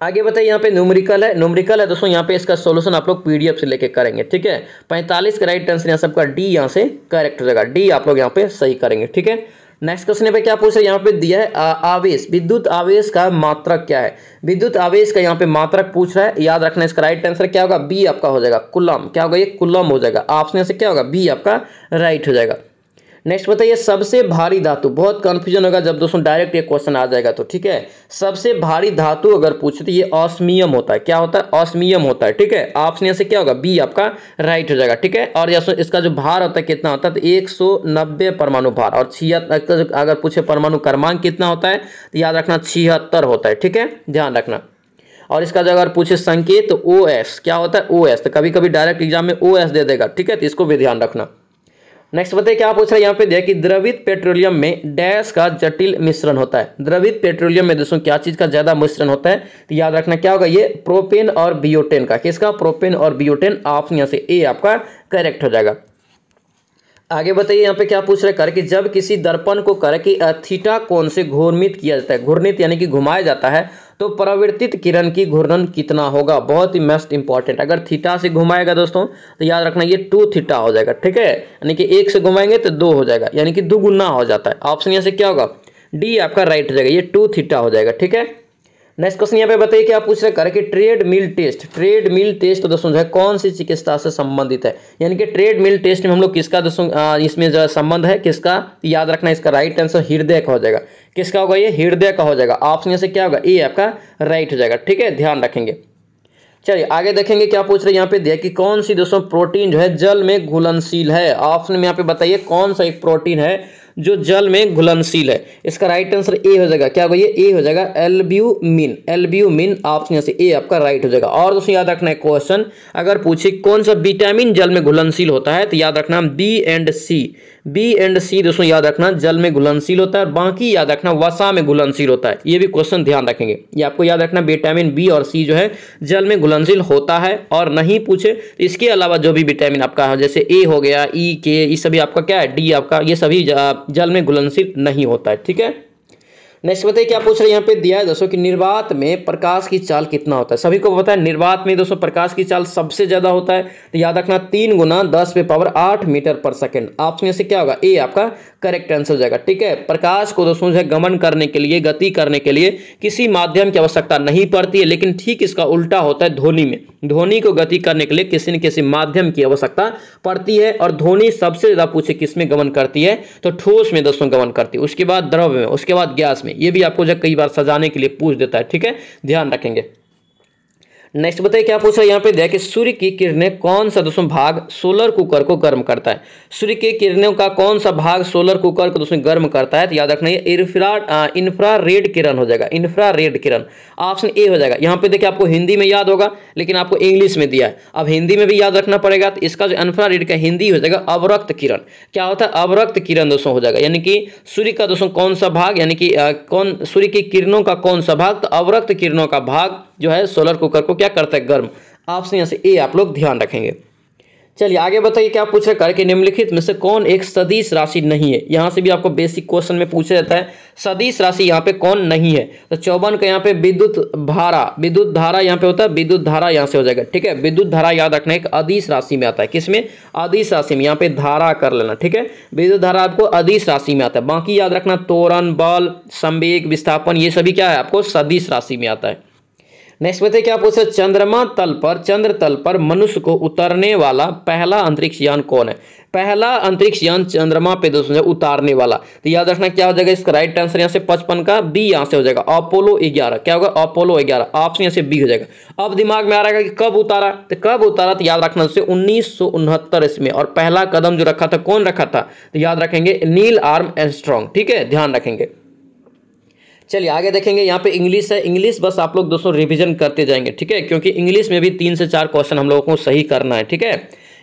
आगे बताइए यहाँ पे न्यूमरिकल है न्यूमरिकल है दोस्तों यहाँ पे इसका सोल्यूशन आप लोग पीडीएफ से लेके करेंगे ठीक है पैंतालीस का राइट आंसर यहाँ सबका डी यहाँ से करेक्ट हो जाएगा डी आप लोग यहाँ पे सही करेंगे ठीक है नेक्स्ट क्वेश्चन पे क्या पूछ रहे हैं यहाँ पे दिया है आ, आवेश विद्युत आवेश का मात्रक क्या है विद्युत आवेश का यहाँ पे मात्रक पूछ रहा है याद रखना इसका राइट आंसर क्या होगा बी आपका हो जाएगा कुलम क्या होगा ये कुलम हो जाएगा ऑप्शन से क्या होगा बी आपका राइट हो जाएगा नेक्स्ट बताइए सबसे भारी धातु बहुत कंफ्यूजन होगा जब दोस्तों डायरेक्ट ये क्वेश्चन आ जाएगा तो ठीक है सबसे भारी धातु अगर पूछे तो ये ऑस्मियम होता है क्या होता है ऑस्मियम होता है ठीक है ऑप्शन यहाँ से क्या होगा बी आपका राइट हो जाएगा ठीक है और इसका जो भार होता है कितना होता है तो एक परमाणु भार और छिहत्तर अगर पूछे परमाणु क्रमांक कितना होता है तो याद रखना छिहत्तर होता है ठीक है ध्यान रखना और इसका जो अगर पूछे संकेत ओ एस क्या होता है ओ एस तो कभी कभी डायरेक्ट एग्जाम में ओ एस दे देगा ठीक है तो इसको भी ध्यान रखना नेक्स्ट बताइए क्या पूछ रहे हैं यहाँ पे देखिए द्रवित पेट्रोलियम में डैश का जटिल मिश्रण होता है द्रवित पेट्रोलियम में दोस्तों क्या चीज का ज्यादा मिश्रण होता है तो याद रखना क्या होगा ये प्रोपेन और बियोटेन का किसका प्रोपेन और बियोटेन आप यहाँ से ए आपका करेक्ट हो जाएगा आगे बताइए यहाँ पे क्या पूछ रहे कर कि जब किसी दर्पण को कर कि थीटा कौन से घूर्मित किया जाता है घूर्णित यानी कि घुमाया जाता है तो परावर्तित किरण की घूर्णन कितना होगा बहुत ही मस्ट इंपॉर्टेंट अगर थीटा से घुमाएगा दोस्तों तो याद रखना ये टू थीटा हो जाएगा ठीक है यानी कि एक से घुमाएंगे तो दो हो जाएगा यानी कि दुगुना हो जाता है ऑप्शन यहाँ से क्या होगा डी आपका राइट हो जाएगा ये टू थीटा हो जाएगा ठीक है नेक्स्ट क्वेश्चन यहाँ पे बताइए आप पूछ रहे करें कि treadmill test treadmill test तो दोस्तों जो है कौन सी चिकित्सा से संबंधित है यानी कि ट्रेड मिल टेस्ट में हम लोग किसका दोस्तों इसमें जो संबंध है किसका याद रखना इसका राइट आंसर हृदय का हो जाएगा किसका होगा ये हृदय का हो जाएगा ऑप्शन से क्या होगा ये आपका राइट हो जाएगा ठीक है ध्यान रखेंगे चलिए आगे देखेंगे क्या पूछ रहे हैं यहाँ पे दिया कि कौन सी दोस्तों प्रोटीन जो है जल में घुलनशील है ऑप्शन में यहाँ पे बताइए कौन सा एक प्रोटीन है जो जल में घुलनशील है इसका राइट आंसर ए हो जाएगा क्या कहिए ए हो जाएगा एल्ब्यूमिन एल्ब्यूमिन ऑप्शन से ए आपका राइट हो जाएगा और दोस्तों याद रखना है क्वेश्चन अगर पूछे कौन सा विटामिन जल में घुलनशील होता है तो याद रखना B and C B and C दोस्तों याद रखना जल में घुलनशील होता है बाकी याद रखना वसा में घुलनशील होता है ये भी क्वेश्चन ध्यान रखेंगे ये आपको याद रखना विटामिन बी और सी जो है जल में घुलनशील होता है और नहीं पूछे इसके अलावा जो भी विटामिन आपका है जैसे ए हो गया ई e, के ये सभी आपका क्या है डी आपका ये सभी जल में घुलनशील नहीं होता है ठीक है नेक्स्ट बताइए क्या पूछ रहे हैं यहाँ पे दिया है दोस्तों कि निर्वात में प्रकाश की चाल कितना होता है सभी को पता है निर्वात में दोस्तों प्रकाश की चाल सबसे ज्यादा होता है तो याद रखना तीन गुना दस पे पावर आठ मीटर पर सेकेंड ऑप्शन से क्या होगा ए आपका करेक्ट आंसर हो जाएगा ठीक है प्रकाश को दोस्तों जो है गमन करने के लिए गति करने के लिए किसी माध्यम की आवश्यकता नहीं पड़ती है लेकिन ठीक इसका उल्टा होता है ध्वनि में ध्वनि को गति करने के लिए किसी न किसी माध्यम की आवश्यकता पड़ती है और ध्वनि सबसे ज्यादा पूछे किस में गमन करती है तो ठोस में दोस्तों गमन करती है उसके बाद द्रव्य में उसके बाद गैस में ये भी आपको जो कई बार सजाने के लिए पूछ देता है ठीक है ध्यान रखेंगे नेक्स्ट बताइए क्या पूछ रहा है यहाँ पे दिया कि सूर्य की किरणें कौन सा दोस्तों भाग सोलर कुकर को गर्म करता है सूर्य की किरणों का कौन सा भाग सोलर कुकर को दोस्तों गर्म करता है तो याद रखना ये इन्फ्रा इन्फ्रा रेड किरण हो जाएगा इन्फ्रा रेड किरण ऑप्शन ए हो जाएगा यहाँ पे देखिए आपको हिंदी में याद होगा लेकिन आपको इंग्लिश में दिया है अब हिंदी में भी याद रखना पड़ेगा तो इसका जो इन्फ्रा रेड का हिंदी हो जाएगा अवरक्त किरण क्या होता है अवरक्त किरण दोस्तों हो जाएगा यानी कि सूर्य का दोस्तों कौन सा भाग यानी कि कौन सूर्य की किरणों का कौन सा भाग तो अवरक्त किरणों का भाग जो है सोलर कुकर को क्या करता है गर्म आपसे यहाँ से ए आप लोग ध्यान रखेंगे चलिए आगे बताइए क्या पूछ रहे करके निम्नलिखित में से कौन एक सदीश राशि नहीं है यहाँ से भी आपको बेसिक क्वेश्चन में पूछा जाता है सदीश राशि यहाँ पे कौन नहीं है तो चौबन का यहाँ पे विद्युत धारा विद्युत धारा यहाँ पे होता है विद्युत धारा यहाँ से हो जाएगा ठीक है विद्युत धारा याद रखना एक अधिस राशि में आता है किसमें अधिस राशि में यहाँ पे धारा कर लेना ठीक है विद्युत धारा आपको अधिस राशि में आता है बाकी याद रखना तोरण बल संवेग विस्थापन ये सभी क्या है आपको सदीश राशि में आता है नेक्स्ट बताइए क्या पूछे चंद्रमा तल पर चंद्र तल पर मनुष्य को उतरने वाला पहला अंतरिक्ष यान कौन है पहला अंतरिक्ष यान चंद्रमा पे दोस्तों उतारने वाला तो याद रखना क्या हो जाएगा इसका राइट आंसर यहाँ से पचपन का बी यहाँ से हो जाएगा अपोलो ग्यारह क्या होगा अपोलो ग्यारह ऑप्शन यहाँ से बी हो जाएगा अब दिमाग में आ रहा है कि कब उतारा तो कब उतारा तो याद रखना उससे उन्नीस सौ उनहत्तर इसमें और पहला कदम जो रखा था कौन रखा था तो याद रखेंगे नील आर्म एंड स्ट्रॉन्ग ठीक है ध्यान रखेंगे चलिए आगे देखेंगे यहाँ पे इंग्लिश है इंग्लिश बस आप लोग दोस्तों रिवीजन करते जाएंगे ठीक है क्योंकि इंग्लिश में भी तीन से चार क्वेश्चन हम लोगों को सही करना है ठीक है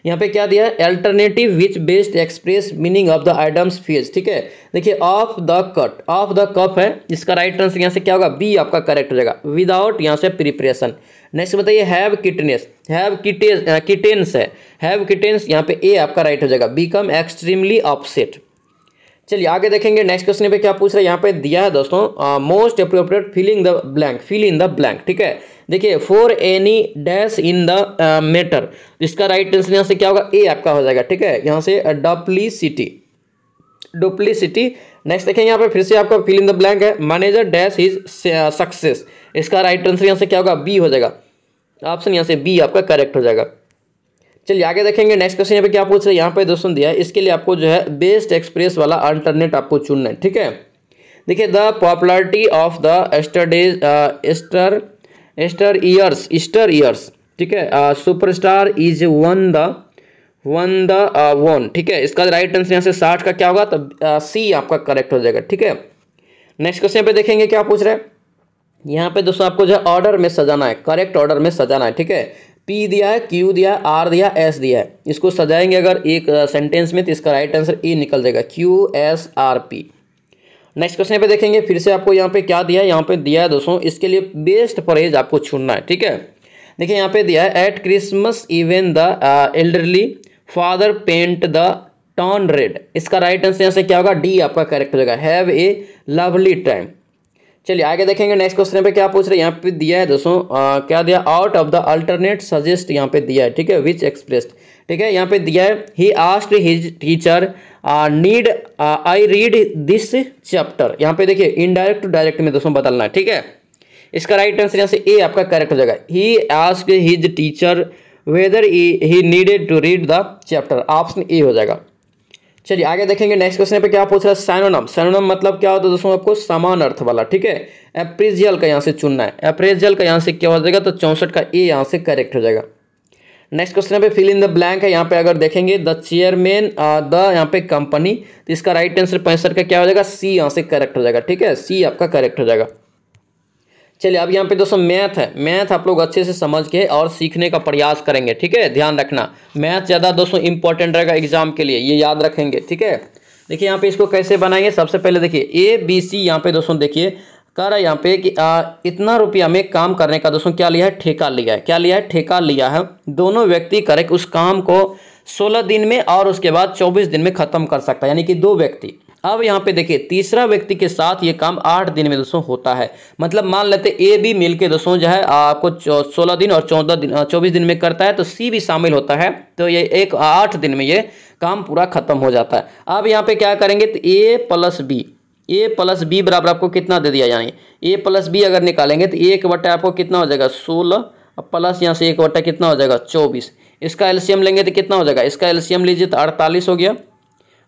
यहाँ पे क्या दिया है alternative which best express meaning of the idioms phrase ठीक है देखिए of the cut of the cup है इसका राइट आंसर यहाँ से क्या होगा बी आपका करेक्ट हो जाएगा विदाउट यहाँ से प्रिपरेशन नेक्स्ट बताइए have kittens have kittens kittens है हैव किटेंस यहाँ पे ए आपका राइट हो जाएगा बिकम एक्सट्रीमली अपसेट चलिए आगे देखेंगे नेक्स्ट क्वेश्चन पे क्या पूछ रहा है यहाँ पे दिया है दोस्तों most appropriate filling the blank fill in the blank ठीक है देखिए for any dash in the matter इसका राइट आंसर यहाँ से क्या होगा ए आपका हो जाएगा ठीक है यहाँ से डप्लीसिटी डुप्लीसिटी नेक्स्ट देखेंगे यहाँ पे फिर से आपका फिल इन द ब्लैंक है मैनेजर डैश इज सक्सेस इसका राइट आंसर यहाँ से क्या होगा बी हो जाएगा ऑप्शन यहाँ से बी आपका करेक्ट हो जाएगा चलिए आगे देखेंगे नेक्स्ट क्वेश्चन यहाँ पे क्या पूछ रहे हैं यहाँ पे दोस्तों दिया इसके लिए आपको जो है बेस्ट एक्सप्रेस वाला अल्टरनेट आपको चुनना है ठीक है देखिए the popularity of the yesterdays yester yester years yester years ठीक है superstar is one the one the one ठीक है इसका राइट आंसर यहाँ से साठ का क्या होगा तो सी uh, आपका करेक्ट हो जाएगा ठीक है नेक्स्ट क्वेश्चन पे देखेंगे क्या पूछ रहे हैं यहाँ पे दोस्तों आपको जो है ऑर्डर में सजाना है करेक्ट ऑर्डर में सजाना है ठीक है पी दिया है क्यू दिया आर दिया एस दिया है इसको सजाएंगे अगर एक सेंटेंस में तो इसका राइट आंसर ए निकल जाएगा Q S R P next question पे देखेंगे फिर से आपको यहाँ पे क्या दिया है यहाँ पे दिया है दोस्तों इसके लिए बेस्ट परहेज आपको चुनना है ठीक है देखिए यहाँ पे दिया है at Christmas even the elderly father paint the town red इसका राइट आंसर यहाँ से क्या होगा डी आपका करेक्ट हो जाएगा हैव ए लवली टाइम चलिए आगे देखेंगे नेक्स्ट क्वेश्चन पे क्या पूछ रहे हैं यहाँ पे दिया है दोस्तों क्या दिया out of the alternate suggest यहाँ पे दिया है ठीक है विच एक्सप्रेस्ड ठीक है यहाँ पे दिया है he asked his teacher need I read this chapter यहाँ पे देखिए इनडायरेक्ट टू डायरेक्ट में दोस्तों बदलना है ठीक है इसका राइट आंसर यहाँ से ए आपका करेक्ट हो जाएगा he asked his teacher whether he needed to read the chapter option A हो जाएगा चलिए आगे देखेंगे नेक्स्ट क्वेश्चन पे क्या पूछ रहा है सैनोनम सैनोनम मतलब क्या होता है दोस्तों आपको समान अर्थ वाला ठीक है एप्रिजियल का यहाँ से चुनना है एप्रिजियल का यहाँ से क्या हो जाएगा तो चौंसठ का ए यहाँ से करेक्ट हो जाएगा नेक्स्ट क्वेश्चन पे फिल इन द ब्लैंक है यहाँ पे अगर देखेंगे द चेयरमैन द यहाँ पे कंपनी तो इसका राइट आंसर पैंसठ का क्या हो जाएगा सी यहाँ से करेक्ट हो जाएगा ठीक है सी आपका करेक्ट हो जाएगा चलिए अब यहाँ पे दोस्तों मैथ है मैथ आप लोग अच्छे से समझ के और सीखने का प्रयास करेंगे ठीक है ध्यान रखना मैथ ज़्यादा दोस्तों इंपॉर्टेंट रहेगा एग्जाम के लिए ये याद रखेंगे ठीक है देखिए यहाँ पे इसको कैसे बनाएंगे सबसे पहले देखिए ए बी सी यहाँ पे दोस्तों देखिए कह रहा है यहाँ पे कि आ, इतना रुपया में काम करने का दोस्तों क्या लिया है ठेका लिया है क्या लिया है ठेका लिया है दोनों व्यक्ति करे उस काम को सोलह दिन में और उसके बाद चौबीस दिन में खत्म कर सकता है यानी कि दो व्यक्ति अब यहाँ पे देखिए तीसरा व्यक्ति के साथ ये काम आठ दिन में दोस्तों होता है मतलब मान लेते ए बी मिल के दोस्तों जो है आपको सोलह दिन और चौदह दिन चौबीस दिन में करता है तो सी भी शामिल होता है तो ये एक आठ दिन में ये काम पूरा खत्म हो जाता है अब यहाँ पे क्या करेंगे तो A plus B A plus B बराबर आपको कितना दे दिया यानी ए प्लस बी अगर निकालेंगे तो एक बट्टा आपको कितना हो जाएगा सोलह प्लस यहाँ से एक बट्टा कितना हो जाएगा चौबीस इसका एल्शियम लेंगे तो कितना हो जाएगा इसका एल्शियम लीजिए तो अड़तालीस हो गया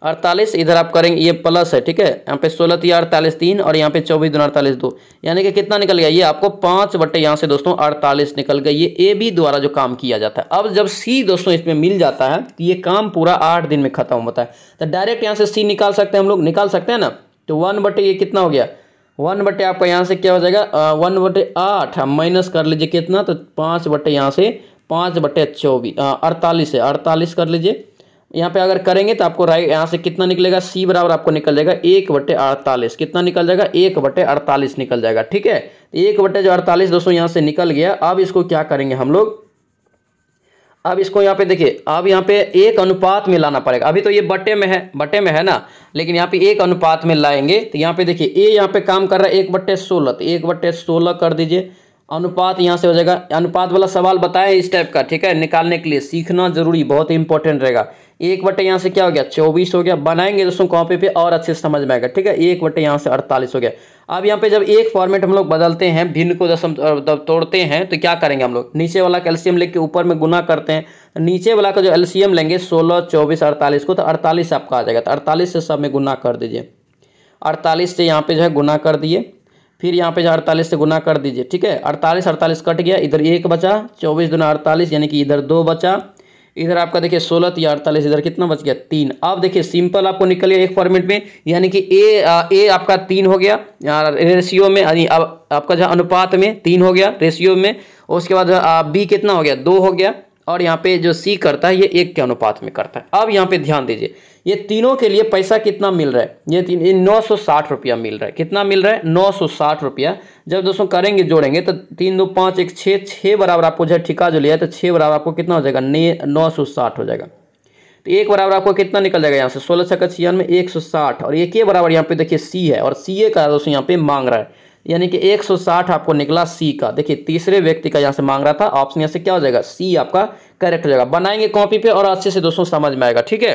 अड़तालीस इधर आप करेंगे ये प्लस है ठीक है यहाँ पे सोलह तीन अड़तालीस तीन और यहाँ पे चौबीस दो अड़तालीस दो यानी कि कितना निकल गया ये आपको पाँच बट्टे यहाँ से दोस्तों अड़तालीस निकल गई ये ए बी द्वारा जो काम किया जाता है अब जब सी दोस्तों इसमें मिल जाता है तो ये काम पूरा आठ दिन में खत्म होता है तो डायरेक्ट यहाँ से सी निकाल सकते हैं हम लोग निकाल सकते हैं ना तो वन बटे ये कितना हो गया वन बटे आपका यहाँ से क्या हो जाएगा वन बटे आठ माइनस कर लीजिए कितना तो पाँच बटे यहाँ से पाँच बटे चौबीस अड़तालीस है अड़तालीस कर लीजिए यहाँ पे अगर करेंगे तो आपको राइट यहाँ से कितना निकलेगा सी बराबर आपको निकल जाएगा एक बटे अड़तालीस कितना निकल जाएगा एक बटे अड़तालीस निकल जाएगा ठीक है तो एक बटे जो अड़तालीस दोस्तों यहाँ से निकल गया अब इसको क्या करेंगे हम लोग अब इसको यहाँ पे देखिए अब यहाँ पे एक अनुपात में लाना पड़ेगा अभी तो ये बटे में है बटे में है ना लेकिन यहाँ पे एक अनुपात में लाएंगे तो यहाँ पे देखिए ए यहाँ पे काम कर रहा है एक बट्टे सोलह तो एक बट्टे सोलह कर दीजिए अनुपात यहाँ से हो जाएगा अनुपात वाला सवाल बताएं इस टाइप का ठीक है निकालने के लिए सीखना जरूरी बहुत इंपॉर्टेंट रहेगा एक बटे यहाँ से क्या हो गया चौबीस हो गया बनाएंगे दोस्तों कॉपी पे और अच्छे से समझ में आएगा ठीक है एक बटे यहाँ से अड़तालीस हो गया अब यहाँ पे जब एक फॉर्मेट हम लोग बदलते हैं भिन्न को दशम तोड़ते हैं तो क्या करेंगे हम लोग नीचे वाला कैल्शियम लेके ऊपर में गुना करते हैं नीचे वाला का जो एल्शियम लेंगे सोलह चौबीस अड़तालीस को तो अड़तालीस आपका आ जाएगा तो अड़तालीस से सब में गुना कर दीजिए अड़तालीस से यहाँ पे जो है गुना कर दिए फिर यहाँ पे जो अड़तालीस से गुना कर दीजिए ठीक है अड़तालीस अड़तालीस कट गया इधर एक बचा चौबीस दुना अड़तालीस यानी कि इधर दो बचा इधर आपका देखिए सोलह या अड़तालीस इधर कितना बच गया तीन अब देखिए सिंपल आपको निकल गया एक फॉर्मेट में यानी कि ए आ, ए आपका तीन हो गया रेशियो में यानी आपका जो अनुपात में तीन हो गया रेशियो में उसके बाद बी कितना हो गया दो हो गया और यहाँ पे जो सी करता है ये एक के अनुपात में करता है अब यहाँ पे ध्यान दीजिए ये तीनों के लिए पैसा कितना मिल रहा है ये तीन ये नौ सौ साठ रुपया मिल रहा है कितना मिल रहा है नौ सौ साठ रुपया जब दोस्तों करेंगे जोड़ेंगे तो तीन दो पाँच एक छः छः बराबर आपको जो ठिका जो लिया है तो छः बराबर आपको कितना हो जाएगा नौ सौ साठ हो जाएगा तो एक बराबर आपको कितना निकल जाएगा यहाँ से सोलह छियान छियानवे एक सौ साठ और एक के बराबर यहाँ पे देखिए सी है और सी ए का दोस्तों यहाँ पे मांग रहा है यानी कि 160 आपको निकला सी का देखिए तीसरे व्यक्ति का यहाँ से मांग रहा था ऑप्शन यहाँ से क्या हो जाएगा सी आपका करेक्ट हो जाएगा बनाएंगे कॉपी पे और अच्छे से दोस्तों समझ में आएगा ठीक है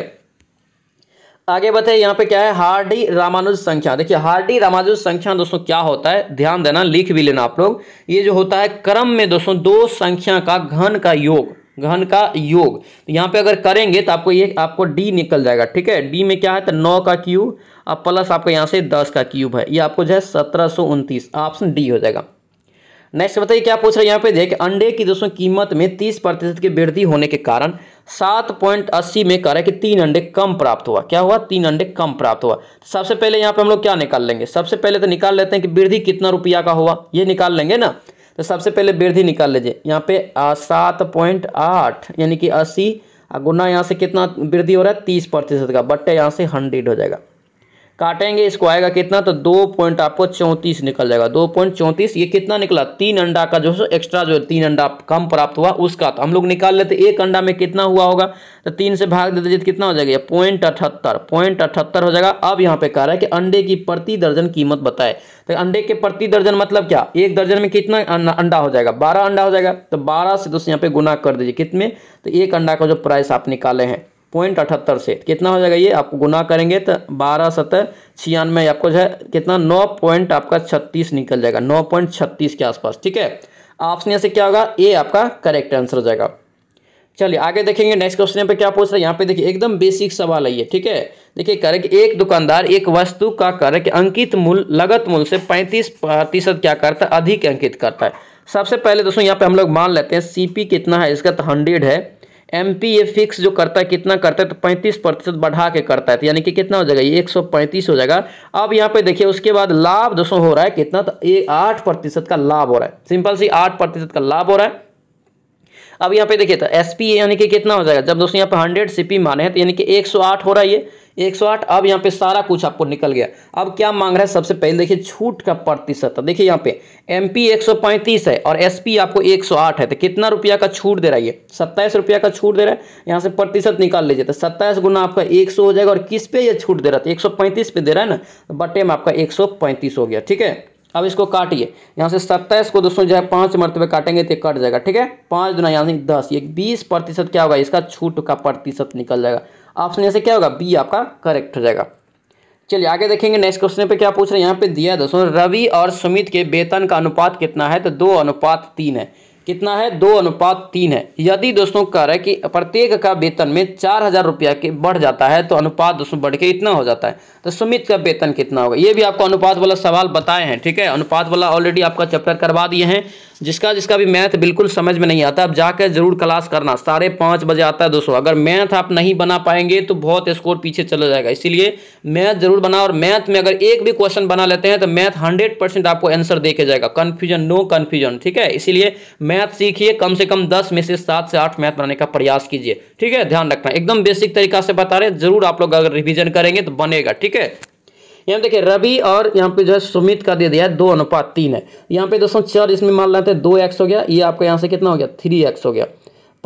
आगे बताइए यहाँ पे क्या है हार्डी रामानुज संख्या देखिए हार्डी रामानुज संख्या दोस्तों क्या होता है ध्यान देना लिख भी लेना आप लोग ये जो होता है क्रम में दोस्तों दो संख्या का घन का योग घन का योग तो यहाँ पे अगर करेंगे तो आपको ये आपको डी निकल जाएगा ठीक है डी में क्या है तो नौ का क्यूब अब प्लस आपका यहाँ से दस का क्यूब है ये आपको जो है सत्रह सौ उनतीस ऑप्शन डी हो जाएगा नेक्स्ट बताइए क्या पूछ रहे हैं यहाँ पे देख अंडे की दोस्तों कीमत में तीस प्रतिशत की वृद्धि होने के कारण सात पॉइंट अस्सी में कह रहा है कि तीन अंडे कम प्राप्त हुआ क्या हुआ तीन अंडे कम प्राप्त हुआ तो सबसे पहले यहाँ पे हम लोग क्या निकाल लेंगे सबसे पहले तो निकाल लेते हैं कि वृद्धि कितना रुपया का हुआ ये निकाल लेंगे ना तो सबसे पहले वृद्धि निकाल लीजिए यहाँ पे सात पॉइंट आठ यानी कि अस्सी गुना यहाँ से कितना वृद्धि हो रहा है तीस प्रतिशत का बट्टे यहाँ से हंड्रेड हो जाएगा काटेंगे इसको आएगा कितना तो दो पॉइंट आपको चौंतीस निकल जाएगा दो पॉइंट चौंतीस ये कितना निकला तीन अंडा का जो है एक्स्ट्रा जो तीन अंडा कम प्राप्त हुआ उसका तो हम लोग निकाल लेते एक अंडा में कितना हुआ होगा तो तीन से भाग देते दीजिए कितना हो जाएगा पॉइंट अठहत्तर पॉइंट अठहत्तर हो जाएगा अब यहाँ पे कह रहा है कि अंडे की प्रति दर्जन कीमत बताए तो अंडे के प्रति दर्जन मतलब क्या एक दर्जन में कितना अं, अंडा हो जाएगा बारह अंडा हो जाएगा तो बारह से दोस्तों यहाँ पे गुना कर दीजिए कितने तो एक अंडा का जो प्राइस आप निकाले हैं पॉइंट अठहत्तर से कितना हो जाएगा ये आप गुना करेंगे तो बारह सतह छियानवे आपको जो है कितना नौ पॉइंट आपका छत्तीस निकल जाएगा नौ पॉइंट छत्तीस के आसपास ठीक है ऑप्शन यहाँ से क्या होगा ए आपका करेक्ट आंसर हो जाएगा चलिए आगे देखेंगे नेक्स्ट क्वेश्चन पे क्या पूछ रहा है यहाँ पे देखिए एकदम बेसिक सवाल है ये ठीक है देखिए करेक्ट एक दुकानदार एक वस्तु का करेक्ट अंकित मूल्य लगत मूल से पैंतीस प्रतिशत क्या करता है अधिक अंकित करता है सबसे पहले दोस्तों यहाँ पे हम लोग मान लेते हैं सीपी कितना है इसका तो हंड्रेड है एम पी ए फिक्स जो करता है कितना करता है तो पैंतीस प्रतिशत बढ़ा के करता है तो यानी कि कितना हो जाएगा ये एक सौ पैंतीस हो जाएगा अब यहाँ पे देखिए उसके बाद लाभ दोस्तों हो रहा है कितना तो ये आठ प्रतिशत का लाभ हो रहा है सिंपल सी आठ प्रतिशत का लाभ हो रहा है अब यहाँ पे देखिए तो एस पी यानी कि कितना हो जाएगा जब दोस्तों यहाँ पे हंड्रेड सी पी माने हैं तो यानी कि एक सौ आठ हो रहा है ये एक सौ आठ अब यहाँ पे सारा कुछ आपको निकल गया अब क्या मांग रहा है सबसे पहले देखिए छूट का प्रतिशत तो देखिए यहाँ पे एम पी एक सौ पैंतीस है और एस पी आपको एक सौ आठ है तो कितना रुपया का छूट दे रहा है ये सत्ताईस रुपया का छूट दे रहा है यहाँ से प्रतिशत निकाल लीजिए तो सत्ताईस गुना आपका एक सौ हो जाएगा और किस पे ये छूट दे रहा था तो एक सौ पैंतीस पे दे रहा है ना बटे में आपका एक सौ पैंतीस हो गया ठीक है अब इसको काटिए यहाँ से सत्ताईस को दोस्तों जो है पाँच मरतबे काटेंगे तो कट जाएगा ठीक है पाँच दुना यहाँ से दस ये बीस प्रतिशत क्या होगा इसका छूट का प्रतिशत निकल जाएगा ऑप्शन यहाँ से क्या होगा बी आपका करेक्ट हो जाएगा चलिए आगे देखेंगे नेक्स्ट क्वेश्चन पे क्या पूछ रहे हैं यहाँ पे दिया है दोस्तों रवि और सुमित के वेतन का अनुपात कितना है तो दो अनुपात तीन है कितना है दो अनुपात तीन है यदि दोस्तों कह रहे है कि प्रत्येक का वेतन में चार हज़ार रुपया के बढ़ जाता है तो अनुपात दोस्तों बढ़ के इतना हो जाता है तो सुमित का वेतन कितना होगा ये भी आपको अनुपात वाला सवाल बताए हैं ठीक है अनुपात वाला ऑलरेडी आपका चैप्टर करवा दिए हैं जिसका जिसका भी मैथ बिल्कुल समझ में नहीं आता आप जाकर ज़रूर क्लास करना साढ़े पाँच बजे आता है दोस्तों अगर मैथ आप नहीं बना पाएंगे तो बहुत स्कोर पीछे चला जाएगा इसीलिए मैथ ज़रूर बना और मैथ में अगर एक भी क्वेश्चन बना लेते हैं तो मैथ हंड्रेड परसेंट आपको आंसर दे के जाएगा कन्फ्यूजन नो कन्फ्यूजन ठीक है इसीलिए मैथ सीखिए कम से कम दस में से सात से आठ मैथ बनाने का प्रयास कीजिए ठीक है ध्यान रखना एकदम बेसिक तरीका से बता रहे ज़रूर आप लोग अगर रिविजन करेंगे तो बनेगा ठीक है यहाँ देखिए रवि और यहाँ पे जो है सुमित का दे दिया है दो अनुपात तीन है यहाँ पे दोस्तों चार इसमें मान लेते हैं दो एक्स हो गया ये आपका यहाँ से कितना हो गया थ्री एक्स हो गया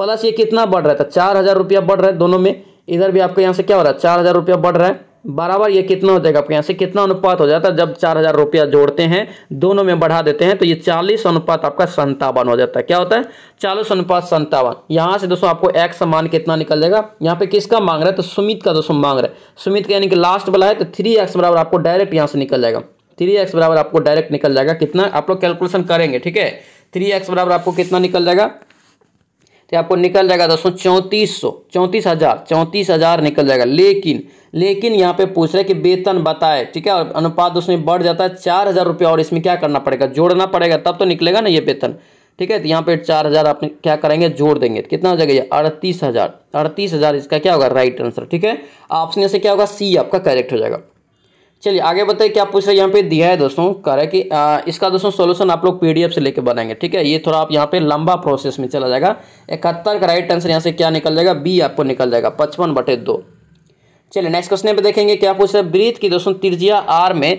प्लस ये कितना बढ़ रहा था तो चार हज़ार रुपया बढ़ रहा है दोनों में इधर भी आपका यहाँ से क्या हो रहा है चार हज़ार रुपया बढ़ रहा है बराबर ये कितना हो जाएगा आपके यहाँ से कितना अनुपात हो जाता है जब चार हजार रुपया जोड़ते हैं दोनों में बढ़ा देते हैं तो ये चालीस अनुपात आपका संतावन हो जाता है क्या होता है चालीस अनुपात संतावन यहाँ से दोस्तों आपको एक्स समान कितना निकल जाएगा यहाँ पे किसका मांग रहा है तो सुमित का दोस्तों मांग रहा है सुमित का यानी कि लास्ट वाला है तो थ्री एक्स बराबर आपको डायरेक्ट यहाँ से निकल जाएगा थ्री एक्स बराबर आपको डायरेक्ट निकल जाएगा कितना आप लोग कैलकुलेशन करेंगे ठीक है थ्री एक्स बराबर आपको कितना निकल जाएगा तो आपको निकल जाएगा दोस्तों चौंतीस सौ चौंतीस हजार चौंतीस हजार निकल जाएगा लेकिन लेकिन यहाँ पे पूछ रहे कि वेतन बताए ठीक है और अनुपात दोस्तों बढ़ जाता है चार हजार रुपया और इसमें क्या करना पड़ेगा जोड़ना पड़ेगा तब तो निकलेगा ना ये वेतन ठीक है तो यहाँ पे चार हजार आप क्या करेंगे जोड़ देंगे तो कितना हो जाएगा ये अड़तीस हजार अड़तीस हजार इसका क्या होगा राइट आंसर ठीक है ऑप्शन से क्या होगा सी आपका करेक्ट हो जाएगा चलिए आगे बताइए क्या पूछ रहे हैं यहाँ पे दिया है दोस्तों कह रहा है कि आ, इसका दोस्तों सोल्यूशन आप लोग पीडीएफ से लेके बनाएंगे ठीक है ये थोड़ा आप यहाँ पे लंबा प्रोसेस में चला जाएगा इकहत्तर का राइट आंसर यहाँ से क्या निकल जाएगा बी आपको निकल जाएगा पचपन बटे दो चलिए नेक्स्ट क्वेश्चन पे देखेंगे क्या पूछ रहे हैं ब्रीथ की दोस्तों तिरजिया आर में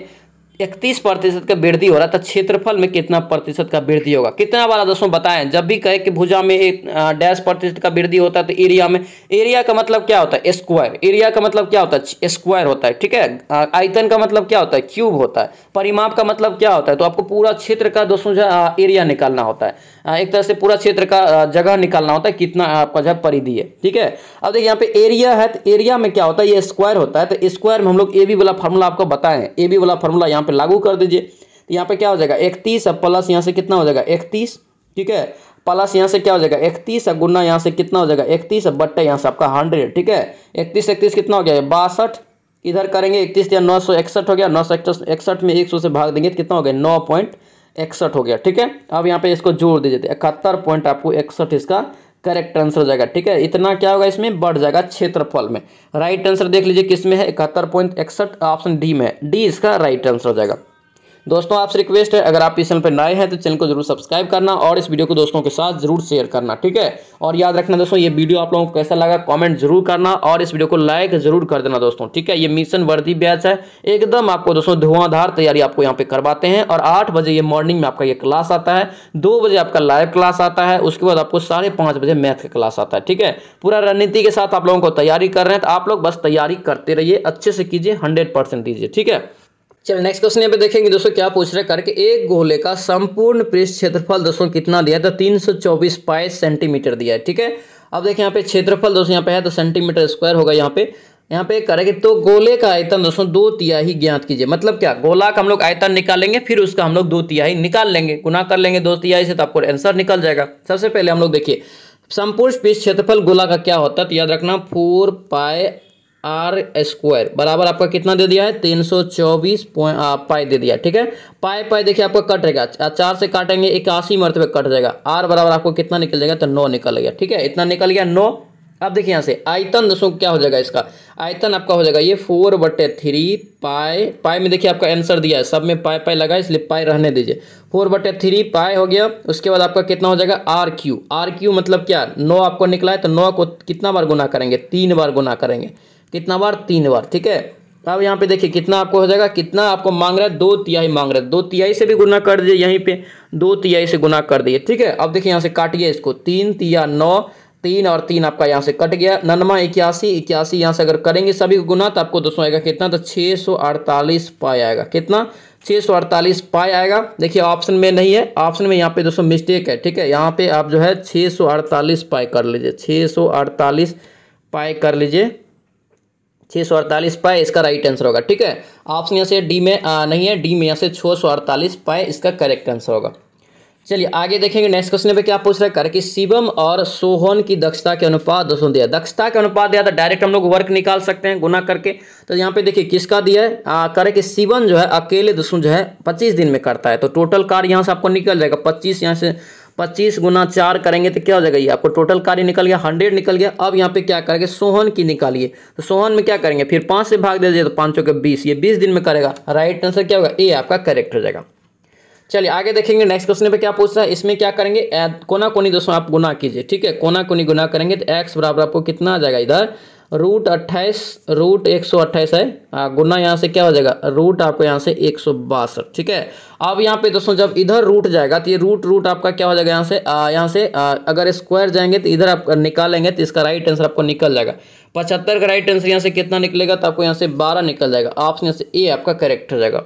इकतीस प्रतिशत का वृद्धि हो रहा था तो क्षेत्रफल में कितना प्रतिशत का वृद्धि होगा कितना वाला दोस्तों बताएं जब भी कहे कि भुजा में एक डैश प्रतिशत का वृद्धि होता है तो एरिया में एरिया का मतलब क्या होता है स्क्वायर एरिया का मतलब क्या होता है स्क्वायर होता है ठीक है आयतन का मतलब क्या होता है क्यूब होता है परिमाप का मतलब क्या होता है तो आपको पूरा क्षेत्र का दोस्तों एरिया निकालना होता है एक तरह से पूरा क्षेत्र का जगह निकालना होता है कितना आपका जब परिधि है ठीक है अब देखिए यहाँ पे एरिया है तो एरिया में क्या होता है ये स्क्वायर होता है तो स्क्वायर में हम लोग ए बी वाला फार्मूला आपको बताएं ए बी वाला फार्मूला यहाँ यहाँ पर लागू कर दीजिए तो यहाँ पर क्या हो जाएगा इकतीस प्लस यहाँ से कितना हो जाएगा इकतीस ठीक है प्लस यहाँ से क्या हो जाएगा इकतीस गुना यहाँ से कितना हो जाएगा इकतीस बट्टे यहाँ से आपका हंड्रेड ठीक है इकतीस इकतीस कितना हो गया बासठ इधर करेंगे इकतीस या नौ सौ इकसठ हो गया नौ सौ इकसठ में एक सौ से भाग देंगे तो कितना हो गया नौ पॉइंट इकसठ हो गया ठीक है अब यहाँ पे इसको जोड़ दीजिए तो इकहत्तर पॉइंट आपको इकसठ इसका करेक्ट आंसर हो जाएगा ठीक है इतना क्या होगा इसमें बढ़ जाएगा क्षेत्रफल में राइट आंसर देख लीजिए किसमें है इकहत्तर पॉइंट इकसठ ऑप्शन डी में डी इसका राइट आंसर हो जाएगा दोस्तों आपसे रिक्वेस्ट है अगर आप इस चैनल पर नए हैं तो चैनल को जरूर सब्सक्राइब करना और इस वीडियो को दोस्तों के साथ जरूर शेयर करना ठीक है और याद रखना दोस्तों ये वीडियो आप लोगों को कैसा लगा कमेंट जरूर करना और इस वीडियो को लाइक जरूर कर देना दोस्तों ठीक है ये मिशन वर्दी बैच है एकदम आपको दोस्तों धुआंधार तैयारी आपको यहाँ पे करवाते हैं और आठ बजे ये मॉर्निंग में आपका ये क्लास आता है दो बजे आपका लाइव क्लास आता है उसके बाद आपको साढ़े पाँच बजे मैथ का क्लास आता है ठीक है पूरा रणनीति के साथ आप लोगों को तैयारी कर रहे हैं तो आप लोग बस तैयारी करते रहिए अच्छे से कीजिए हंड्रेड परसेंट दीजिए ठीक है चलो नेक्स्ट क्वेश्चन यहाँ पे देखेंगे दोस्तों क्या पूछ रहे करके एक गोले का संपूर्ण पृष्ठ क्षेत्रफल दोस्तों कितना दिया है तो 324 सेंटीमीटर दिया है ठीक है अब देखिए यहाँ पे क्षेत्रफल दोस्तों यहाँ पे है तो सेंटीमीटर स्क्वायर होगा यहाँ पे यहाँ पे करेंगे तो गोले का आयतन दोस्तों दो तिहाई ज्ञात कीजिए मतलब क्या गोला का हम लोग आयतन निकालेंगे फिर उसका हम लोग दो तिहाई निकाल लेंगे गुना कर लेंगे दो तिहाई से तो आपको आंसर निकल जाएगा सबसे पहले हम लोग देखिए संपूर्ण पृष्ठ क्षेत्रफल गोला का क्या होता है तो याद रखना फोर पाए आर स्क्वायर बराबर आपका कितना दे दिया है तीन सौ चौबीस पाई दे दिया ठीक है पाई पाई देखिए आपका कट रहेगा चार से काटेंगे इक्यासी मरतबे कट जाएगा आर बराबर आपको कितना निकल जाएगा तो नौ निकल गया ठीक है इतना निकल गया नौ अब देखिए यहाँ से आयतन दसों क्या हो जाएगा इसका आयतन आपका हो जाएगा ये फोर बटे थ्री पाए पाए में देखिए आपका आंसर दिया है सब में पाए पाए लगा है इसलिए पाए रहने दीजिए फोर बटे थ्री पाए हो गया उसके बाद आपका कितना हो जाएगा आर क्यू आर क्यू मतलब क्या नौ आपको निकला है तो नौ को कितना बार गुना करेंगे तीन बार गुना करेंगे कितना बार तीन बार ठीक है अब तो यहाँ पे देखिए कितना आपको हो जाएगा कितना आपको मांग रहा है दो तिहाई मांग रहा है दो तिहाई से भी गुना कर दिए यहीं पे दो तिहाई से गुना कर दिए ठीक है अब देखिए यहाँ से काटिए इसको तीन तिया नौ तीन और तीन आपका यहाँ से कट गया नन्मा इक्यासी इक्यासी यहाँ से अगर करेंगे सभी को गुना तो आपको दोस्तों आएगा कितना तो छः सौ अड़तालीस पाए आएगा कितना छः सौ अड़तालीस पाए आएगा देखिए ऑप्शन में नहीं है ऑप्शन में यहाँ पे दोस्तों मिस्टेक है ठीक है यहाँ पे आप जो है छः सौ अड़तालीस पाए कर लीजिए छः सौ अड़तालीस पाए कर लीजिए छः सौ अड़तालीस पाए इसका राइट आंसर होगा ठीक है ऑप्शन यहाँ से डी में आ, नहीं है डी में यहाँ से छः सौ अड़तालीस पाए इसका करेक्ट आंसर होगा चलिए आगे देखेंगे नेक्स्ट क्वेश्चन पे क्या पूछ रहा है कि शिवम और सोहन की दक्षता के अनुपात दोस्तों दिया दक्षता के अनुपात दिया था तो डायरेक्ट हम लोग वर्क निकाल सकते हैं गुना करके तो यहाँ पे देखिए किसका दिया है करे कि शिवम जो है अकेले दोस्तों जो है पच्चीस दिन में करता है तो टोटल कार्य यहाँ से आपको निकल जाएगा पच्चीस यहाँ से पच्चीस गुना चार करेंगे तो क्या हो जाएगा ये आपको टोटल कार्य निकल गया हंड्रेड निकल गया अब यहाँ पे क्या करेंगे सोहन की निकालिए तो सोहन में क्या करेंगे फिर पाँच से भाग दे दीजिए तो पाँच सौ के बीस ये बीस दिन में करेगा राइट आंसर क्या होगा ए आपका करेक्ट हो जाएगा चलिए आगे देखेंगे नेक्स्ट क्वेश्चन पे क्या पूछ रहा है इसमें क्या करेंगे कोना कोनी दोस्तों आप गुना कीजिए ठीक है कोना कोनी गुना करेंगे तो एक्स बराबर आपको कितना आ जाएगा इधर रूट अट्ठाईस रूट एक सौ अट्ठाईस है आ, गुना यहाँ से क्या हो जाएगा रूट आपको यहाँ से एक सौ बासठ ठीक है अब यहाँ पे दोस्तों जब इधर रूट जाएगा तो ये रूट रूट आपका क्या हो जाएगा यहाँ से यहाँ से आ, अगर स्क्वायर जाएंगे तो इधर आप निकालेंगे तो इसका राइट आंसर आपको निकल जाएगा पचहत्तर का राइट आंसर यहाँ से कितना निकलेगा तो आपको यहाँ से बारह निकल जाएगा ऑप्शन यहाँ से ए आपका करेक्ट हो जाएगा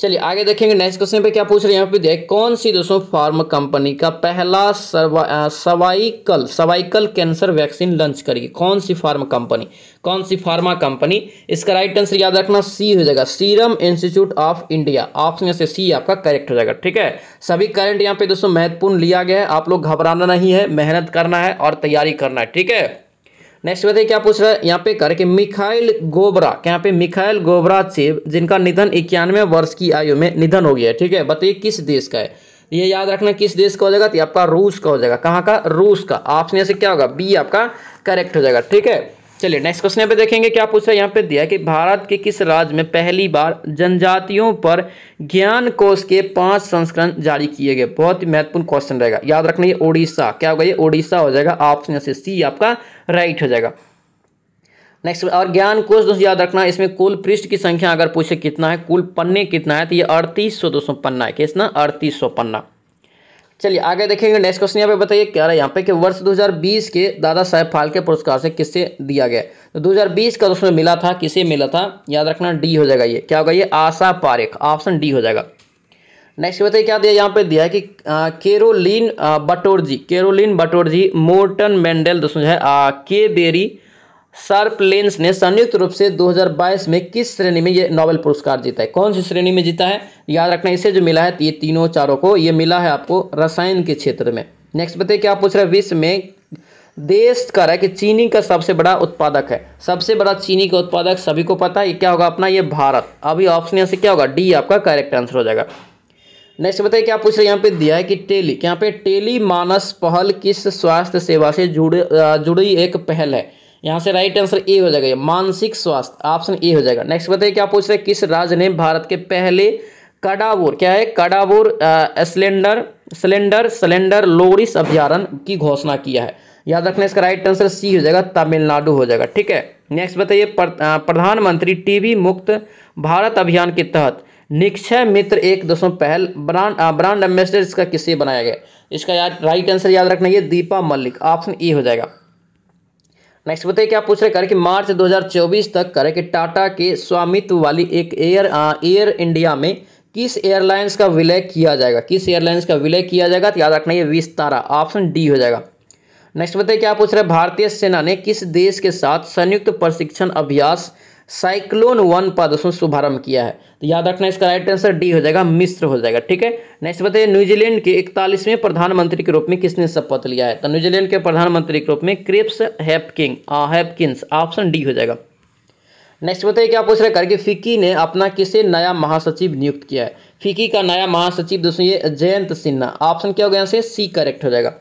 चलिए आगे देखेंगे नेक्स्ट क्वेश्चन पे क्या पूछ रहे हैं यहाँ पे देख कौन सी दोस्तों फार्म कंपनी का पहला cervical cervical cancer vaccine launch करेगी कौन सी फार्म कंपनी कौन सी फार्मा कंपनी इसका राइट आंसर याद रखना सी हो जाएगा Serum Institute of India option से सी आपका करेक्ट हो जाएगा ठीक है सभी करंट यहाँ पे दोस्तों महत्वपूर्ण लिया गया है आप लोग घबराना नहीं है मेहनत करना है और तैयारी करना है ठीक है नेक्स्ट बताइए क्या पूछ रहा है यहाँ पे करके मिखाइल गोबरा यहाँ पे मिखाइल गोबरा गोबराचेव जिनका निधन इक्यानवे वर्ष की आयु में निधन हो गया ठीक है बताइए किस देश का है ये याद रखना किस देश का हो जाएगा तो आपका रूस का हो जाएगा कहाँ का रूस का ऑप्शन से क्या होगा बी आपका करेक्ट हो जाएगा ठीक है चलिए नेक्स्ट क्वेश्चन पे देखेंगे क्या पूछा यहाँ पे दिया कि भारत के किस राज्य में पहली बार जनजातियों पर ज्ञान कोश के पांच संस्करण जारी किए गए बहुत ही महत्वपूर्ण क्वेश्चन रहेगा याद रखना ये ओडिशा क्या होगा ये ओडिशा हो जाएगा ऑप्शन से सी आपका राइट हो जाएगा नेक्स्ट और ज्ञान कोश दोस्तों याद रखना इसमें कुल पृष्ठ की संख्या अगर पूछे कितना है कुल पन्ने कितना है तो ये अड़तीस सौ दोस्तों पन्ना है कितना अड़तीस सौ पन्ना चलिए आगे देखेंगे नेक्स्ट क्वेश्चन यहाँ पे बताइए क्या रहा है यहाँ पे कि वर्ष 2020 के दादा साहेब फाल्के पुरस्कार से किससे दिया गया तो 2020 का दोस्तों मिला था किसे मिला था याद रखना डी हो जाएगा ये क्या होगा ये आशा पारेख ऑप्शन डी हो जाएगा नेक्स्ट बताइए क्या दिया यहाँ पे दिया है कि Carolyn Bertozzi Carolyn Bertozzi Morten Meldal दोस्तों जो है के बेरी शार्प लेंस ने संयुक्त रूप से 2022 में किस श्रेणी में ये नोबेल पुरस्कार जीता है कौन सी श्रेणी में जीता है याद रखना इसे जो मिला है तो ये तीनों चारों को ये मिला है आपको रसायन के क्षेत्र में नेक्स्ट बताइए क्या पूछ रहे हैं विश्व में देश कर है कि चीनी का सबसे बड़ा उत्पादक है सबसे बड़ा चीनी का उत्पादक सभी को पता है ये क्या होगा अपना ये भारत अभी ऑप्शन यहाँ से क्या होगा डी आपका करेक्ट आंसर हो जाएगा नेक्स्ट बताइए क्या पूछ रहे हैं यहाँ पे दिया है कि टेली यहाँ पे टेली मानस पहल किस स्वास्थ्य सेवा से जुड़े जुड़ी एक पहल है यहाँ से राइट आंसर ए हो जाएगा मानसिक स्वास्थ्य ऑप्शन ए हो जाएगा नेक्स्ट बताइए क्या पूछ रहे हैं किस राज्य ने भारत के पहले कडावोर क्या है Kadavur slender slender slender loris अभ्यारण की घोषणा किया है याद रखना इसका राइट आंसर सी हो जाएगा तमिलनाडु हो जाएगा ठीक है नेक्स्ट बताइए प्रधानमंत्री टीवी मुक्त भारत अभियान के तहत निक्षय मित्र एक दशमलव पहल ब्रांड ब्रांड एम्बेसडर इसका किससे बनाया गया इसका याद राइट आंसर याद रखना ये दीपा मल्लिक ऑप्शन ए हो जाएगा नेक्स्ट बताइए क्या पूछ रहे करें कि मार्च 2024 तक करें कि टाटा के स्वामित्व वाली एक एयर एयर इंडिया में किस एयरलाइंस का विलय किया जाएगा किस एयरलाइंस का विलय किया जाएगा तो याद रखना ये विस्तारा ऑप्शन डी हो जाएगा नेक्स्ट बताइए क्या पूछ रहे भारतीय सेना ने किस देश के साथ संयुक्त प्रशिक्षण अभ्यास साइक्लोन वन पर दोस्तों शुभारंभ किया है तो याद रखना इसका राइट आंसर डी हो जाएगा मिस्र हो जाएगा ठीक है नेक्स्ट बताइए न्यूजीलैंड के इकतालीसवें प्रधानमंत्री के रूप में किसने शपथ लिया है तो न्यूजीलैंड के प्रधानमंत्री के रूप में Chris Hipkins Hipkins option D हो जाएगा नेक्स्ट बताइए क्या पूछ रहे हैं करके फिक्की ने अपना किसे नया महासचिव नियुक्त किया है फिक्की का नया महासचिव दोस्तों ये जयंत सिन्हा ऑप्शन क्या हो गया सी करेक्ट हो जाएगा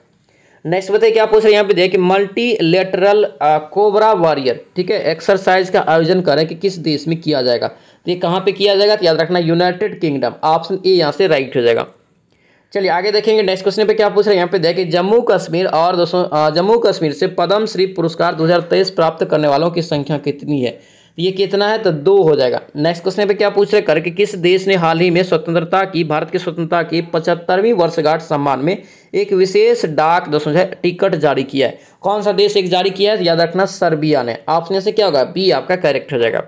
नेक्स्ट बताइए क्या पूछ रहे हैं यहाँ पे देखिए मल्टी लेटरल कोबरा वॉरियर ठीक है एक्सरसाइज का आयोजन करें कि किस देश में किया जाएगा तो ये कहाँ पे किया जाएगा तो याद रखना यूनाइटेड किंगडम ऑप्शन ए यहाँ से राइट हो जाएगा चलिए आगे देखेंगे नेक्स्ट क्वेश्चन पे क्या पूछ रहे हैं यहाँ पे देखिए जम्मू कश्मीर और दोस्तों जम्मू कश्मीर से पद्म श्री पुरस्कार दो प्राप्त करने वालों की संख्या कितनी है ये कितना है तो दो हो जाएगा नेक्स्ट क्वेश्चन पे क्या पूछ रहे कि किस देश ने हाल ही में स्वतंत्रता की भारत की स्वतंत्रता की पचहत्तरवीं वर्षगांठ सम्मान में एक विशेष डाक दोस्तों टिकट जारी किया है कौन सा देश एक जारी किया है याद रखना सर्बिया ने ऑप्शन से क्या होगा बी आपका करेक्ट हो जाएगा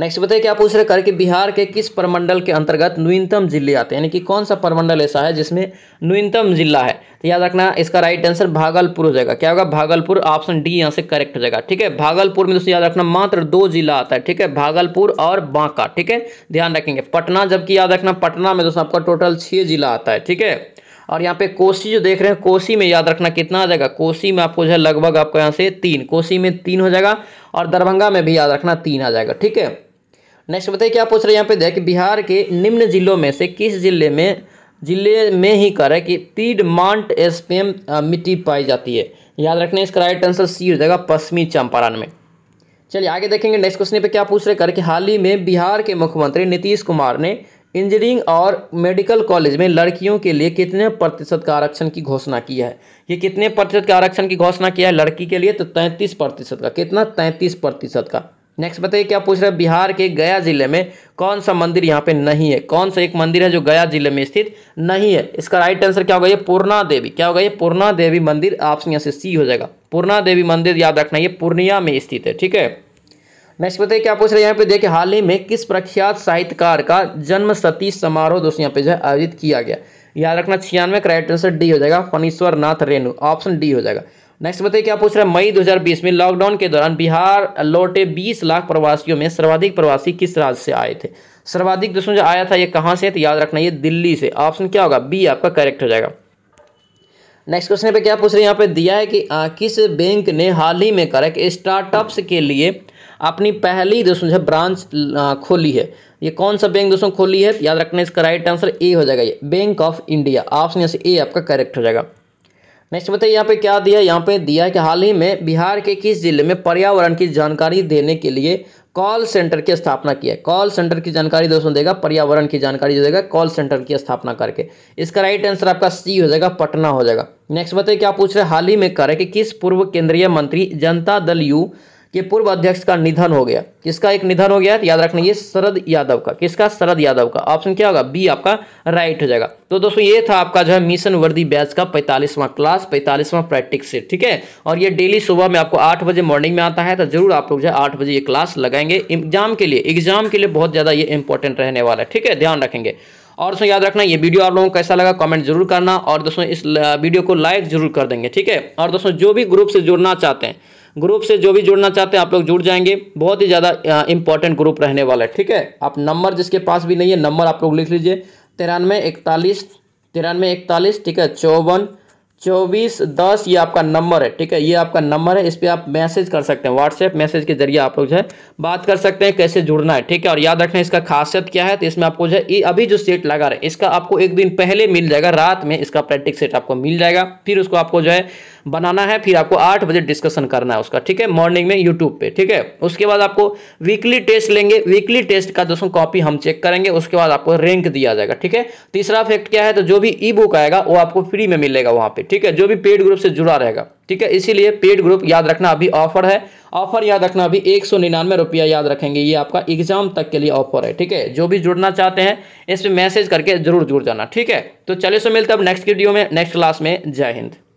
नेक्स्ट बताइए क्या पूछ रहे कर कि बिहार के किस प्रमंडल के अंतर्गत न्यूनतम जिले आते हैं यानी कि कौन सा प्रमंडल ऐसा है जिसमें न्यूनतम जिला है तो याद रखना इसका राइट आंसर भागलपुर हो जाएगा क्या होगा भागलपुर ऑप्शन डी यहाँ से करेक्ट हो जाएगा ठीक है भागलपुर में दोस्तों याद रखना मात्र दो जिला आता है ठीक है भागलपुर और बांका ठीक है ध्यान रखेंगे पटना जबकि याद रखना पटना में दोस्तों आपका टोटल छः जिला आता है ठीक है और यहाँ पे कोसी जो देख रहे हैं कोसी में याद रखना कितना आ जाएगा कोसी में आपको जो है लगभग आपको यहाँ से तीन कोसी में तीन हो जाएगा और दरभंगा में भी याद रखना तीन आ जाएगा ठीक है नेक्स्ट बताइए क्या पूछ रहे हैं यहाँ पे देख बिहार के निम्न जिलों में से किस जिले में जिले में ही कर है कि माउंट एसपीएम मिट्टी पाई जाती है याद रखना इसका राइट आंसर सी हो जाएगा पश्चिमी चंपारण में चलिए आगे देखेंगे नेक्स्ट क्वेश्चन पे क्या पूछ रहे कर कि हाल ही में बिहार के मुख्यमंत्री नीतीश कुमार ने इंजीनियरिंग और मेडिकल कॉलेज में लड़कियों के लिए कितने प्रतिशत का आरक्षण की घोषणा की है ये कितने प्रतिशत का आरक्षण की घोषणा किया है लड़की के लिए तो तैंतीस प्रतिशत का कितना तैंतीस प्रतिशत का नेक्स्ट बताइए क्या पूछ रहे हैं बिहार के गया जिले में कौन सा मंदिर यहाँ पे नहीं है कौन सा एक मंदिर है जो गया जिले में स्थित नहीं है इसका राइट आंसर क्या होगा ये पूर्णा देवी क्या होगा ये पूर्णा देवी मंदिर आपसे यहाँ से सी हो जाएगा पूर्णा देवी मंदिर याद रखना ये पूर्णिया में स्थित है ठीक है नेक्स्ट बताइए क्या पूछ रहे हैं यहाँ पे देखिए हाल ही में किस प्रख्यात साहित्यकार का जन्म सती समारोह दोस्तों यहाँ पे जो है आयोजित किया गया याद रखना छियानवे का राइट आंसर डी हो जाएगा फनीश्वर नाथ रेणु ऑप्शन डी हो जाएगा नेक्स्ट बताइए क्या पूछ रहे हैं मई 2020 में लॉकडाउन के दौरान बिहार लौटे 20 लाख प्रवासियों में सर्वाधिक प्रवासी किस राज्य से आए थे सर्वाधिक दोस्तों जो आया था ये कहाँ से तो याद रखना ये दिल्ली से ऑप्शन क्या होगा बी आपका करेक्ट हो जाएगा नेक्स्ट क्वेश्चन पे क्या पूछ रहे हैं यहाँ पे दिया है कि आ, किस बैंक ने हाल ही में करा कि स्टार्टअप्स के लिए अपनी पहली दोस्तों जो ब्रांच खोली है ये कौन सा बैंक दोस्तों खोली है याद रखना इसका राइट आंसर ए हो जाएगा ये बैंक ऑफ इंडिया ऑप्शन यहाँ से ए आपका करेक्ट हो जाएगा नेक्स्ट बताइए यहाँ पे क्या दिया यहाँ पे दिया है कि हाल ही में बिहार के किस जिले में पर्यावरण की जानकारी देने के लिए कॉल सेंटर की स्थापना की है कॉल सेंटर की जानकारी दोस्तों देगा पर्यावरण की जानकारी जो देगा कॉल सेंटर की स्थापना करके इसका राइट आंसर आपका सी हो जाएगा पटना हो जाएगा नेक्स्ट बताइए क्या पूछ रहे हाल ही में करे कि किस पूर्व केंद्रीय मंत्री जनता दल यू कि पूर्व अध्यक्ष का निधन हो गया किसका एक निधन हो गया तो याद रखना ये शरद यादव का किसका शरद यादव का ऑप्शन क्या होगा बी आपका राइट हो जाएगा तो दोस्तों ये था आपका जो है मिशन वर्दी बैच का पैंतालीसवां क्लास पैंतालीसवां प्रैक्टिस सेट ठीक है और ये डेली सुबह में आपको आठ बजे मॉर्निंग में आता है तो जरूर आप लोग जो है आठ बजे ये क्लास लगाएंगे एग्जाम के लिए एग्जाम के लिए बहुत ज़्यादा ये इंपॉर्टेंट रहने वाला है ठीक है ध्यान रखेंगे और दोस्तों याद रखना ये वीडियो आप लोगों को कैसा लगा कमेंट जरूर करना और दोस्तों इस वीडियो को लाइक जरूर कर देंगे ठीक है और दोस्तों जो भी ग्रुप से जुड़ना चाहते हैं ग्रुप से जो भी जुड़ना चाहते हैं आप लोग जुड़ जाएंगे बहुत ही ज़्यादा इंपॉर्टेंट ग्रुप रहने वाला है ठीक है आप नंबर जिसके पास भी नहीं है नंबर आप लोग लिख लीजिए तिरानवे इकतालीस तिरानवे इकतालीस ठीक है चौवन चौबीस दस ये आपका नंबर है ठीक है ये आपका नंबर है इस पर आप मैसेज कर सकते हैं व्हाट्सएप मैसेज के जरिए आप लोग जो है बात कर सकते हैं कैसे जुड़ना है ठीक है और याद रखना इसका खासियत क्या है तो इसमें आपको जो है अभी जो सेट लगा रहा है इसका आपको एक दिन पहले मिल जाएगा रात में इसका प्रैक्टिक सेट आपको मिल जाएगा फिर उसको आपको जो है बनाना है फिर आपको आठ बजे डिस्कशन करना है उसका ठीक है मॉर्निंग में यूट्यूब पे ठीक है उसके बाद आपको वीकली टेस्ट लेंगे वीकली टेस्ट का दोस्तों कॉपी हम चेक करेंगे उसके बाद आपको रैंक दिया जाएगा ठीक है तीसरा फैक्ट क्या है तो जो भी ई बुक आएगा वो आपको फ्री में मिलेगा वहाँ पे ठीक है जो भी पेड ग्रुप से जुड़ा रहेगा ठीक है इसीलिए पेड ग्रुप याद रखना अभी ऑफर है ऑफर याद रखना अभी एक सौ निन्यानवे रुपया याद रखेंगे ये आपका एग्जाम तक के लिए ऑफर है ठीक है जो भी जुड़ना चाहते हैं इस पर मैसेज करके जरूर जुड़ जाना ठीक है तो चलिए सो मिलते अब नेक्स्ट वीडियो में नेक्स्ट क्लास में जय हिंद